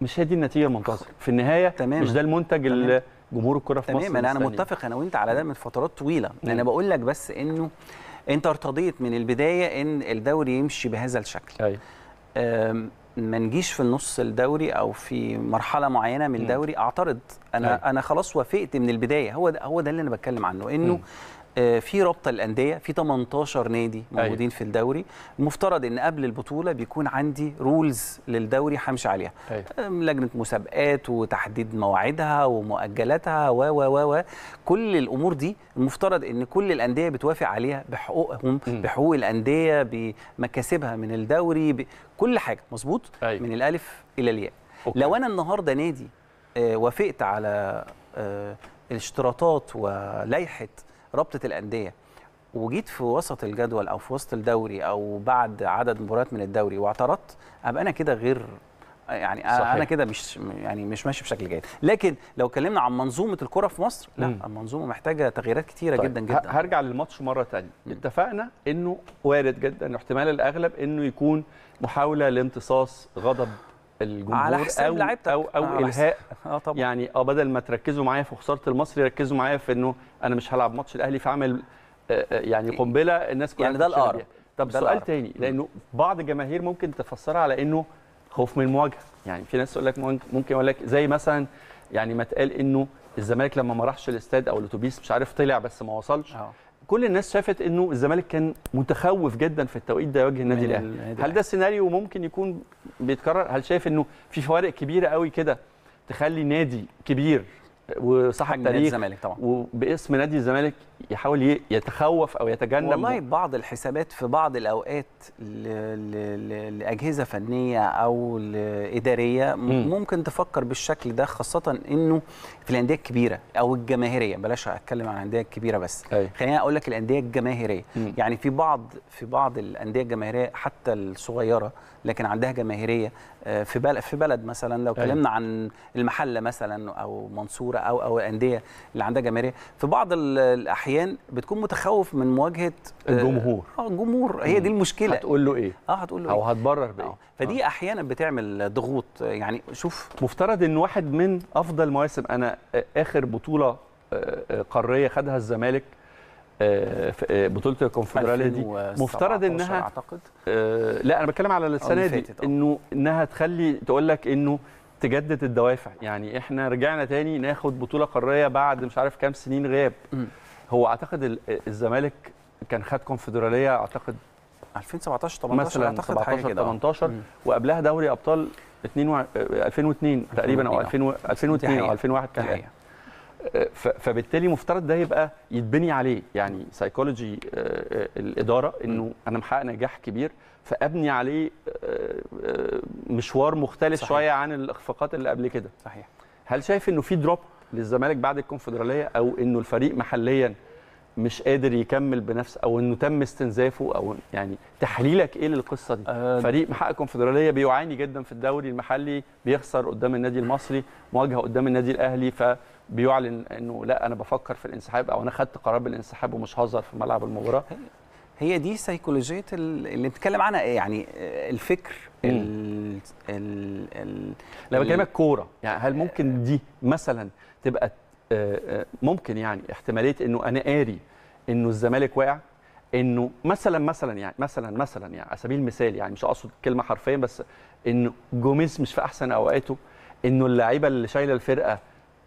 مش هي دي النتيجه المنتظره في النهايه تمام. مش ده المنتج اللي جمهور الكره في تمام. مصر تماما انا متفق انا وانت على ده من فترات طويله مم. انا بقول لك بس انه انت ارتضيت من البدايه ان الدوري يمشي بهذا الشكل ايوه ما نجيش في النص الدوري او في مرحله معينه من الدوري اعترض انا أي. طيب. انا خلاص وافقت من البدايه هو ده هو ده اللي انا بتكلم عنه انه آه، في رابطه الانديه في 18 نادي أيوه. موجودين أيوة. في الدوري المفترض ان قبل البطوله بيكون عندي رولز للدوري همشي عليها أيوة. آه، لجنه مسابقات وتحديد مواعيدها ومؤجلاتها و و و كل الامور دي المفترض ان كل الانديه بتوافق عليها بحقوقهم م. بحقوق الانديه بمكاسبها من الدوري ب... كل حاجه مظبوط أيوة. من الالف الى الياء لو انا النهارده نادي آه، وافقت على آه، الاشتراطات ولائحه رابطه الانديه وجيت في وسط الجدول او في وسط الدوري او بعد عدد مباريات من الدوري واعترضت ابقى انا كده غير يعني صحيح. انا كده مش يعني مش ماشي بشكل جيد لكن لو اتكلمنا عن منظومه الكره في مصر لا مم. المنظومه محتاجه تغييرات كتيره طيب. جدا جدا هرجع للماتش مره ثانيه اتفقنا انه وارد جدا احتمال الاغلب انه يكون محاوله لامتصاص غضب الجمهور على حساب او لعبتك. او, أو آه، على الهاء آه طبعا. يعني اه بدل ما تركزوا معايا في خساره المصري ركزوا معايا في انه انا مش هلعب ماتش الاهلي فاعمل آه، آه، يعني قنبله الناس كلها يعني ده الار طب سؤال تاني لانه بعض الجماهير ممكن تفسرها على انه خوف من المواجهه يعني في ناس تقول لك ممكن يقول لك زي مثلا يعني ما اتقال انه الزمالك لما ما راحش الاستاد او الاتوبيس مش عارف طلع بس ما وصلش أوه. كل الناس شافت انه الزمالك كان متخوف جدا في التوقيت ده يواجه النادي الاهلي هل ده سيناريو ممكن يكون بيتكرر هل شايف انه في فوارق كبيره قوي كده تخلي نادي كبير وصاحب تاريخ وباسم نادي الزمالك يحاول يتخوف او يتجنب والله بعض الحسابات في بعض الاوقات لاجهزه فنيه او اداريه ممكن تفكر بالشكل ده خاصه انه في الانديه الكبيره او الجماهيريه بلاش اتكلم عن الانديه الكبيره بس خلينا اقول لك الانديه الجماهيريه يعني في بعض في بعض الانديه الجماهيريه حتى الصغيره لكن عندها جماهيريه آه، في بلد في بلد مثلا لو اتكلمنا عن المحله مثلا او منصوره او او الانديه اللي عندها جماهيريه في بعض الاحيان الاحيان بتكون متخوف من مواجهه آه، الجمهور اه الجمهور هي دي المشكله هتقول له ايه اه هتقول له او إيه؟ هتبرر بايه آه. فدي آه. احيانا بتعمل ضغوط يعني شوف مفترض ان واحد من افضل مواسم انا اخر بطوله آه، قاريه خدها الزمالك بطوله الكونفدراليه دي مفترض انها اعتقد لا انا بتكلم على السنه دي انه انها تخلي تقول لك انه تجدد الدوافع يعني احنا رجعنا تاني ناخد بطوله قاريه بعد مش عارف كام سنين غياب هو اعتقد الزمالك كان خد كونفدراليه اعتقد 2017 18 مثلا اعتقد 17 حاجه كده 18 وقبلها دوري ابطال 2 2002 آه، تقريبا او 2002 آه. او 2001 كان آه، فبالتالي مفترض ده يبقى يتبني عليه يعني سايكولوجي الاداره انه انا محقق نجاح كبير فابني عليه مشوار مختلف صحيح. شويه عن الاخفاقات اللي قبل كده صحيح هل شايف انه في دروب للزمالك بعد الكونفدراليه او انه الفريق محليا مش قادر يكمل بنفس او انه تم استنزافه او يعني تحليلك ايه للقصه دي؟ أه فريق محقق الكونفدراليه بيعاني جدا في الدوري المحلي بيخسر قدام النادي المصري مواجهه قدام النادي الاهلي فبيعلن انه لا انا بفكر في الانسحاب او انا خدت قرار بالانسحاب ومش هظهر في ملعب المباراه هي دي سيكولوجيه اللي بتتكلم عنها إيه؟ يعني الفكر ال ال ال لما بكلمك كوره يعني هل ممكن آه، دي مثلا تبقى آه، آه، ممكن يعني احتماليه انه انا قاري انه الزمالك وقع انه مثلا مثلا يعني مثلا مثلا يعني على سبيل المثال يعني مش اقصد الكلمه حرفيا بس انه جوميز مش في احسن اوقاته انه اللعيبه اللي شايله الفرقه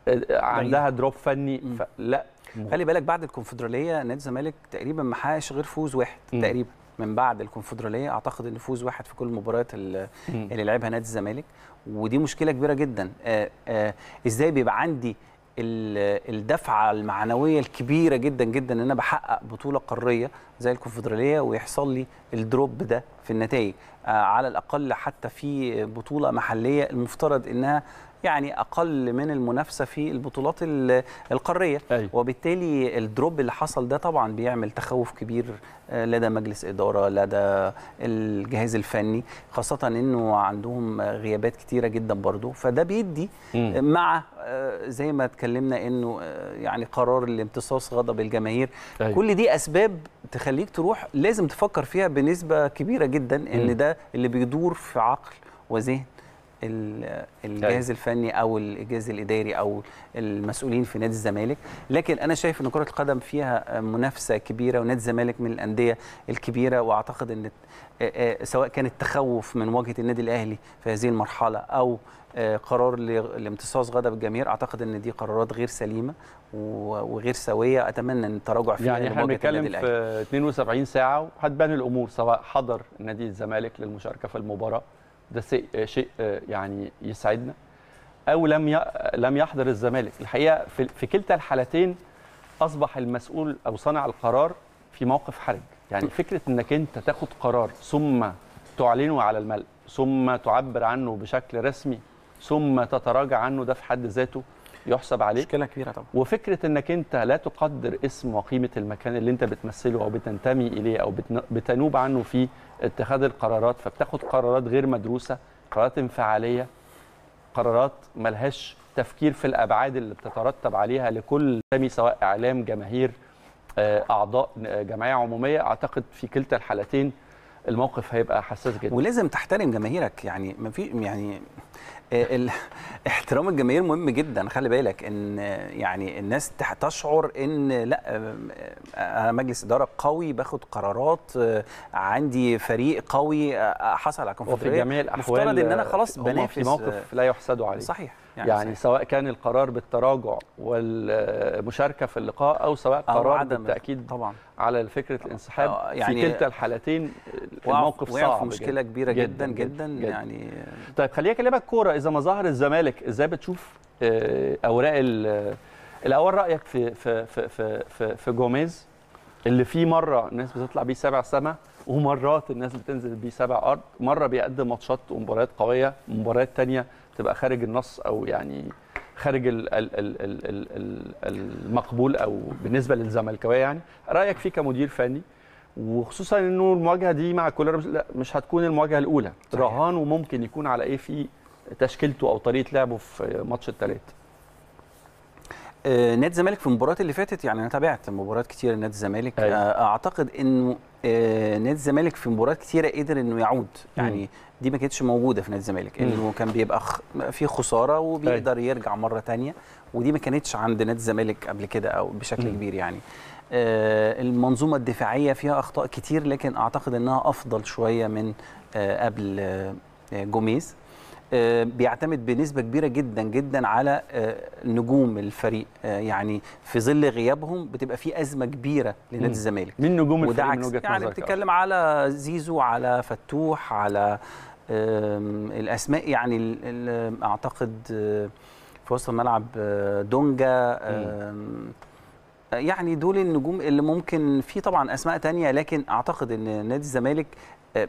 آه، عندها دروب فني لا خلي بالك بعد الكونفدراليه نادي الزمالك تقريبا ما حققش غير فوز واحد م. تقريبا من بعد الكونفدراليه اعتقد ان فوز واحد في كل المباريات اللي لعبها نادي الزمالك ودي مشكله كبيره جدا آآ آآ ازاي بيبقى عندي الدفعه المعنويه الكبيره جدا جدا ان انا بحقق بطوله قاريه زي الكونفدراليه ويحصل لي الدروب ده في النتائج آه، على الاقل حتى في بطوله محليه المفترض انها يعني اقل من المنافسه في البطولات القاريه أيوة. وبالتالي الدروب اللي حصل ده طبعا بيعمل تخوف كبير آه، لدى مجلس اداره لدى الجهاز الفني خاصه انه عندهم غيابات كتيره جدا برضو فده بيدي م. مع آه، زي ما اتكلمنا انه آه، يعني قرار الامتصاص غضب الجماهير أيوة. كل دي اسباب تخليك تروح لازم تفكر فيها بنسبه كبيره جدا ان م. ده اللي بيدور في عقل وذهن أيوة. الجهاز الفني او الجهاز الاداري او المسؤولين في نادي الزمالك لكن انا شايف ان كره القدم فيها منافسه كبيره ونادي الزمالك من الانديه الكبيره واعتقد ان سواء كان التخوف من واجهه النادي الاهلي في هذه المرحله او قرار لامتصاص غضب الجماهير اعتقد ان دي قرارات غير سليمه وغير سويه اتمنى ان التراجع فيها يعني احنا بنتكلم في 72 ساعه وهتبان الامور سواء حضر نادي الزمالك للمشاركه في المباراه ده آه، شيء آه، يعني يسعدنا او لم لم يحضر الزمالك الحقيقه في كلتا الحالتين اصبح المسؤول او صانع القرار في موقف حرج يعني فكره انك انت تاخد قرار ثم تعلنه على الملأ ثم تعبر عنه بشكل رسمي ثم تتراجع عنه ده في حد ذاته يحسب عليك مشكله كبيره طبعا وفكره انك انت لا تقدر اسم وقيمه المكان اللي انت بتمثله او بتنتمي اليه او بتنوب عنه في اتخاذ القرارات فبتاخد قرارات غير مدروسه قرارات انفعاليه قرارات ملهاش تفكير في الابعاد اللي بتترتب عليها لكل تمي سواء اعلام جماهير آه، اعضاء آه، جمعيه عموميه اعتقد في كلتا الحالتين الموقف هيبقى حساس جدا ولازم تحترم جماهيرك يعني ما في يعني آه، احترام الجماهير مهم جدا خلي بالك ان يعني الناس تشعر ان لا انا آه، آه، مجلس اداره قوي باخد قرارات عندي فريق قوي حصل على كونفدراليه وفي جميع الاحوال مفترض ان انا خلاص بنافس في موقف لا يحسد عليه صحيح يعني, يعني سواء كان القرار بالتراجع والمشاركه في اللقاء او سواء أو قرار عدم بالتاكيد طبعا على فكره الانسحاب آه، يعني في كلتا الحالتين الموقف صعب في مشكله جداً. كبيره جدا جدا, جدا, جداً, جداً يعني طيب خليني اكلمك كوره اذا ما ظهر الزمالك ازاي بتشوف آه، اوراق الاول رايك في في في في, في, في جوميز اللي في مره الناس بتطلع بيه سبع سما ومرات الناس بتنزل بيه سبع ارض مره بيقدم ماتشات ومباريات قويه مباريات ثانيه تبقى خارج النص او يعني خارج الـ الـ الـ الـ الـ المقبول او بالنسبه للزملكاويه يعني رايك فيه كمدير فني وخصوصا انه المواجهه دي مع كولر لا مش هتكون المواجهه الاولى رهان وممكن يكون على ايه في تشكيلته او طريقه لعبه في ماتش الثلاثه آه، نادي الزمالك في المباريات اللي فاتت يعني انا تابعت مباريات كتيره نادي الزمالك أيوة. آه، اعتقد انه آه، نادي الزمالك في مباريات كتيره قدر انه يعود يعني دي ما كانتش موجوده في نادي الزمالك انه كان بيبقى في خساره وبيقدر أيوة. يرجع مره ثانيه ودي ما كانتش عند نادي الزمالك قبل كده او بشكل م. كبير يعني المنظومه الدفاعيه فيها اخطاء كتير لكن اعتقد انها افضل شويه من قبل جوميز آه، بيعتمد بنسبه كبيره جدا جدا على آه، نجوم الفريق آه، يعني في ظل غيابهم بتبقى في ازمه كبيره لنادي الزمالك من نجوم الفريق من وجهه يعني بتتكلم على زيزو على فتوح على الاسماء يعني اعتقد في وسط الملعب دونجا يعني دول النجوم اللي ممكن في طبعا اسماء تانية لكن اعتقد ان نادي الزمالك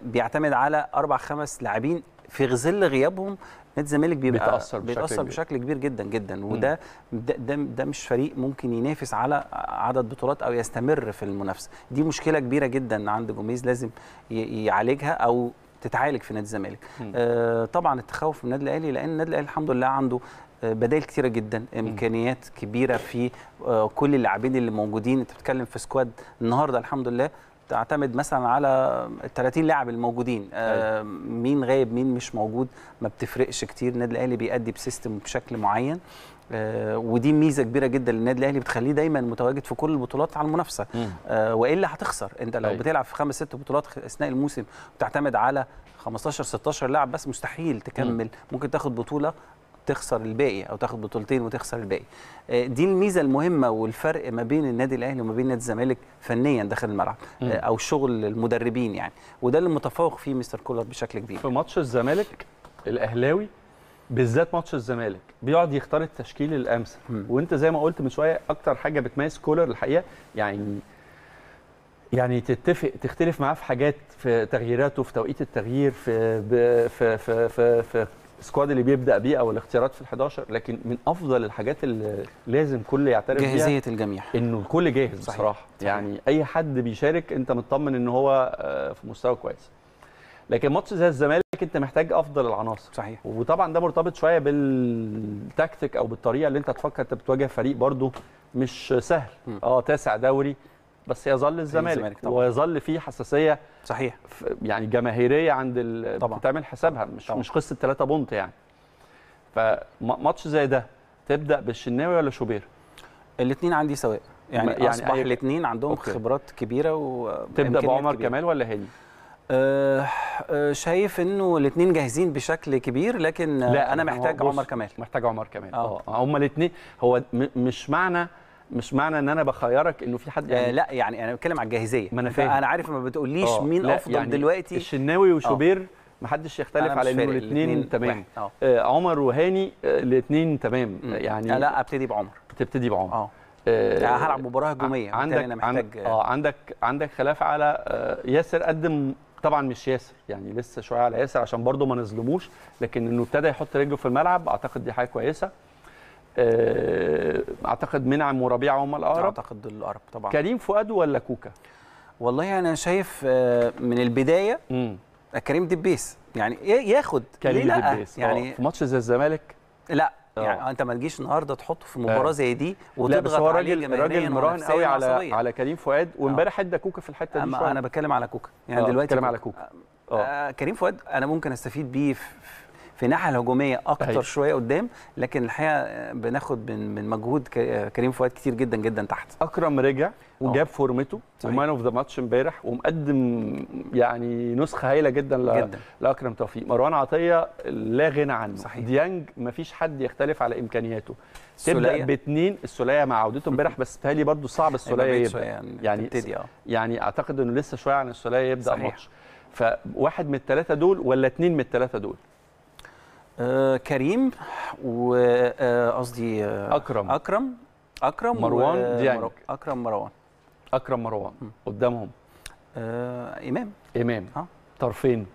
بيعتمد على اربع خمس لاعبين في ظل غيابهم نادي الزمالك بيبقى بيتاثر بشكل, بيتأثر بشكل كبير جدا جدا وده ده, ده ده مش فريق ممكن ينافس على عدد بطولات او يستمر في المنافسه دي مشكله كبيره جدا عند جوميز لازم يعالجها او تتعالج في نادي الزمالك آه طبعا التخوف من النادي الاهلي لان النادي الاهلي الحمد لله عنده آه، بدائل كتيرة جدا امكانيات كبيره في آه، كل اللاعبين اللي موجودين انت بتتكلم في سكواد النهارده الحمد لله بتعتمد مثلا على ال 30 لاعب الموجودين آه، مين غايب مين مش موجود ما بتفرقش كتير النادي الاهلي بيأدي بسيستم بشكل معين آه ودي ميزه كبيره جدا للنادي الاهلي بتخليه دايما متواجد في كل البطولات على المنافسه آه والا هتخسر انت لو أي. أيوة. بتلعب في خمس ست بطولات اثناء الموسم بتعتمد على 15 16 لاعب بس مستحيل تكمل مم. ممكن تاخد بطوله تخسر الباقي او تاخد بطولتين وتخسر الباقي آه، دي الميزه المهمه والفرق ما بين النادي الاهلي وما بين نادي الزمالك فنيا داخل الملعب آه، او شغل المدربين يعني وده اللي متفوق فيه مستر كولر بشكل كبير في ماتش الزمالك الاهلاوي بالذات ماتش الزمالك بيقعد يختار التشكيل الامثل وانت زي ما قلت من شويه اكتر حاجه بتميز كولر الحقيقه يعني يعني تتفق تختلف معاه في حاجات في تغييراته في توقيت التغيير في في في في, في السكواد اللي بيبدا بيه او الاختيارات في ال11 لكن من افضل الحاجات اللي لازم كل يعترف بيها جاهزيه الجميع انه الكل جاهز صحيح. بصراحه صحيح. يعني, يعني اي حد بيشارك انت مطمن ان هو آه، في مستوى كويس لكن ماتش زي الزمالك انت محتاج افضل العناصر صحيح وطبعا ده مرتبط شويه بالتكتيك او بالطريقه اللي انت تفكر انت بتواجه فريق برده مش سهل م. اه تاسع دوري بس يظل الزمالك ويظل في حساسيه صحيح يعني جماهيريه عند ال... طبعًا. بتعمل حسابها مش طبعا. مش قصه 3 بونت يعني فماتش زي ده تبدا بالشناوي ولا شوبير الاثنين عندي سواء يعني, يعني اصبح أي... الاثنين عندهم أوكي. خبرات كبيره و تبدا بعمر كبيرة. كمال ولا هاني أه, أه، شايف انه الاثنين جاهزين بشكل كبير لكن لا انا محتاج عمر كمال محتاج عمر كمال اه, آه، هما الاثنين هو مش معنى مش معنى ان انا بخيرك انه في حد آه، يعني آه لا يعني انا بتكلم على الجاهزيه ما انا فاهم انا عارف ما بتقوليش أوه. مين افضل يعني دلوقتي الشناوي وشوبير آه. ما حدش يختلف على انه الاثنين تمام آه. آه عمر وهاني الاثنين تمام مم. يعني لا ابتدي بعمر تبتدي بعمر اه يعني هلعب مباراه هجوميه عندك أنا محتاج اه عندك عندك خلاف على ياسر قدم طبعا مش ياسر يعني لسه شويه على ياسر عشان برضه ما نظلموش لكن انه ابتدى يحط رجله في الملعب اعتقد دي حاجه كويسه آه، اعتقد منعم وربيعه هم الاقرب اعتقد الاقرب طبعا كريم فؤاد ولا كوكا والله انا شايف آه، من البدايه مم. كريم دبيس يعني ياخد كريم لا دبيس آه، يعني في ماتش زي الزمالك لا أوه. يعني انت ما تجيش النهارده تحطه في مباراه زي دي وتضغط عليه راجل راجل مراهن قوي على على كريم فؤاد وامبارح ادى كوكا في الحته دي شويه انا بتكلم على كوكا يعني أوه. دلوقتي بتكلم على كوكا آه كريم فؤاد انا ممكن استفيد بيه في الناحيه الهجوميه اكتر شويه قدام لكن الحقيقه بناخد من من مجهود كريم فؤاد كتير جدا جدا تحت اكرم رجع وجاب آه. فورمته ومان اوف ذا ماتش امبارح ومقدم يعني نسخه هايله جدا, ل... جداً. لاكرم توفيق مروان عطيه لا غنى عنه صحيح. ديانج مفيش حد يختلف على امكانياته تبدا باثنين السوليه مع عودته امبارح بس بتهيألي برضو صعب أيوة، السوليه يبدا يعني تبتدي اه. يعني اعتقد انه لسه شويه عن السوليه يبدا صحيح. ماتش فواحد من الثلاثه دول ولا اثنين من الثلاثه دول آه، كريم وقصدي آه، اكرم اكرم اكرم مروان آه، ديانج اكرم مروان اكرم مروان م. قدامهم آه امام امام اه طرفين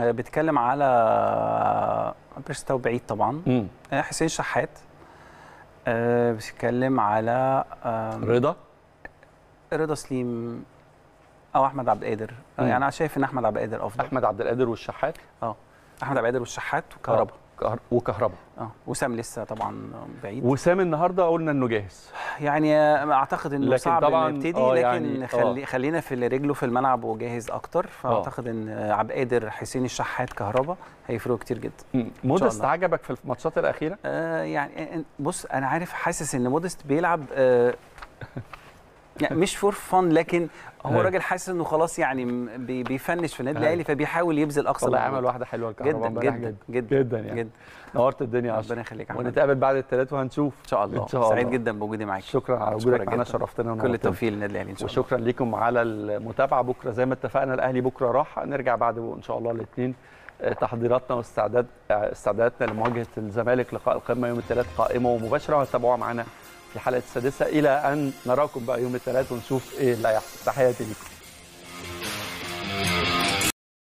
آه بتكلم على بيرستاو بعيد طبعا آه حسين شحات آه بتكلم على آه رضا رضا سليم او احمد عبد القادر يعني انا شايف ان احمد عبد القادر افضل احمد عبد القادر والشحات اه احمد عبد والشحات آه، وكهربا كهر... وكهربا اه وسام لسه طبعا بعيد وسام النهارده قلنا انه جاهز يعني اعتقد انه لكن صعب طبعا نبتدي آه، لكن يعني آه. خلي آه. خلينا في اللي رجله في الملعب وجاهز اكتر فاعتقد ان عبد القادر حسين الشحات كهربا هيفرقوا كتير جدا مودست عجبك في الماتشات الاخيره؟ آه يعني بص انا عارف حاسس ان مودست بيلعب آه يعني مش فور فن لكن هو أيوه. راجل حاسس انه خلاص يعني بيفنش في النادي الاهلي أيوه. فبيحاول يبذل اقصى والله عمل واحده حلوه الكهرباء جدا جدا, جدا جدا جدا يعني جدا نورت الدنيا ربنا يخليك ونتقابل بعد الثلاث وهنشوف ان شاء الله, إن شاء الله. سعيد جدا بوجودي معاك شكرا على وجودك معانا شرفتنا كل التوفيق للنادي الاهلي ان شاء الله وشكرا لكم على المتابعه بكره زي ما اتفقنا الاهلي بكره راح نرجع بعد ان شاء الله الاثنين آه، تحضيراتنا واستعداد آه، استعداداتنا لمواجهه الزمالك لقاء القمه يوم الثلاث قائمه ومباشره وهتابعوها معانا في الحلقه السادسه الى ان نراكم بقى يوم الثلاث ونشوف ايه اللي هيحصل تحياتي لكم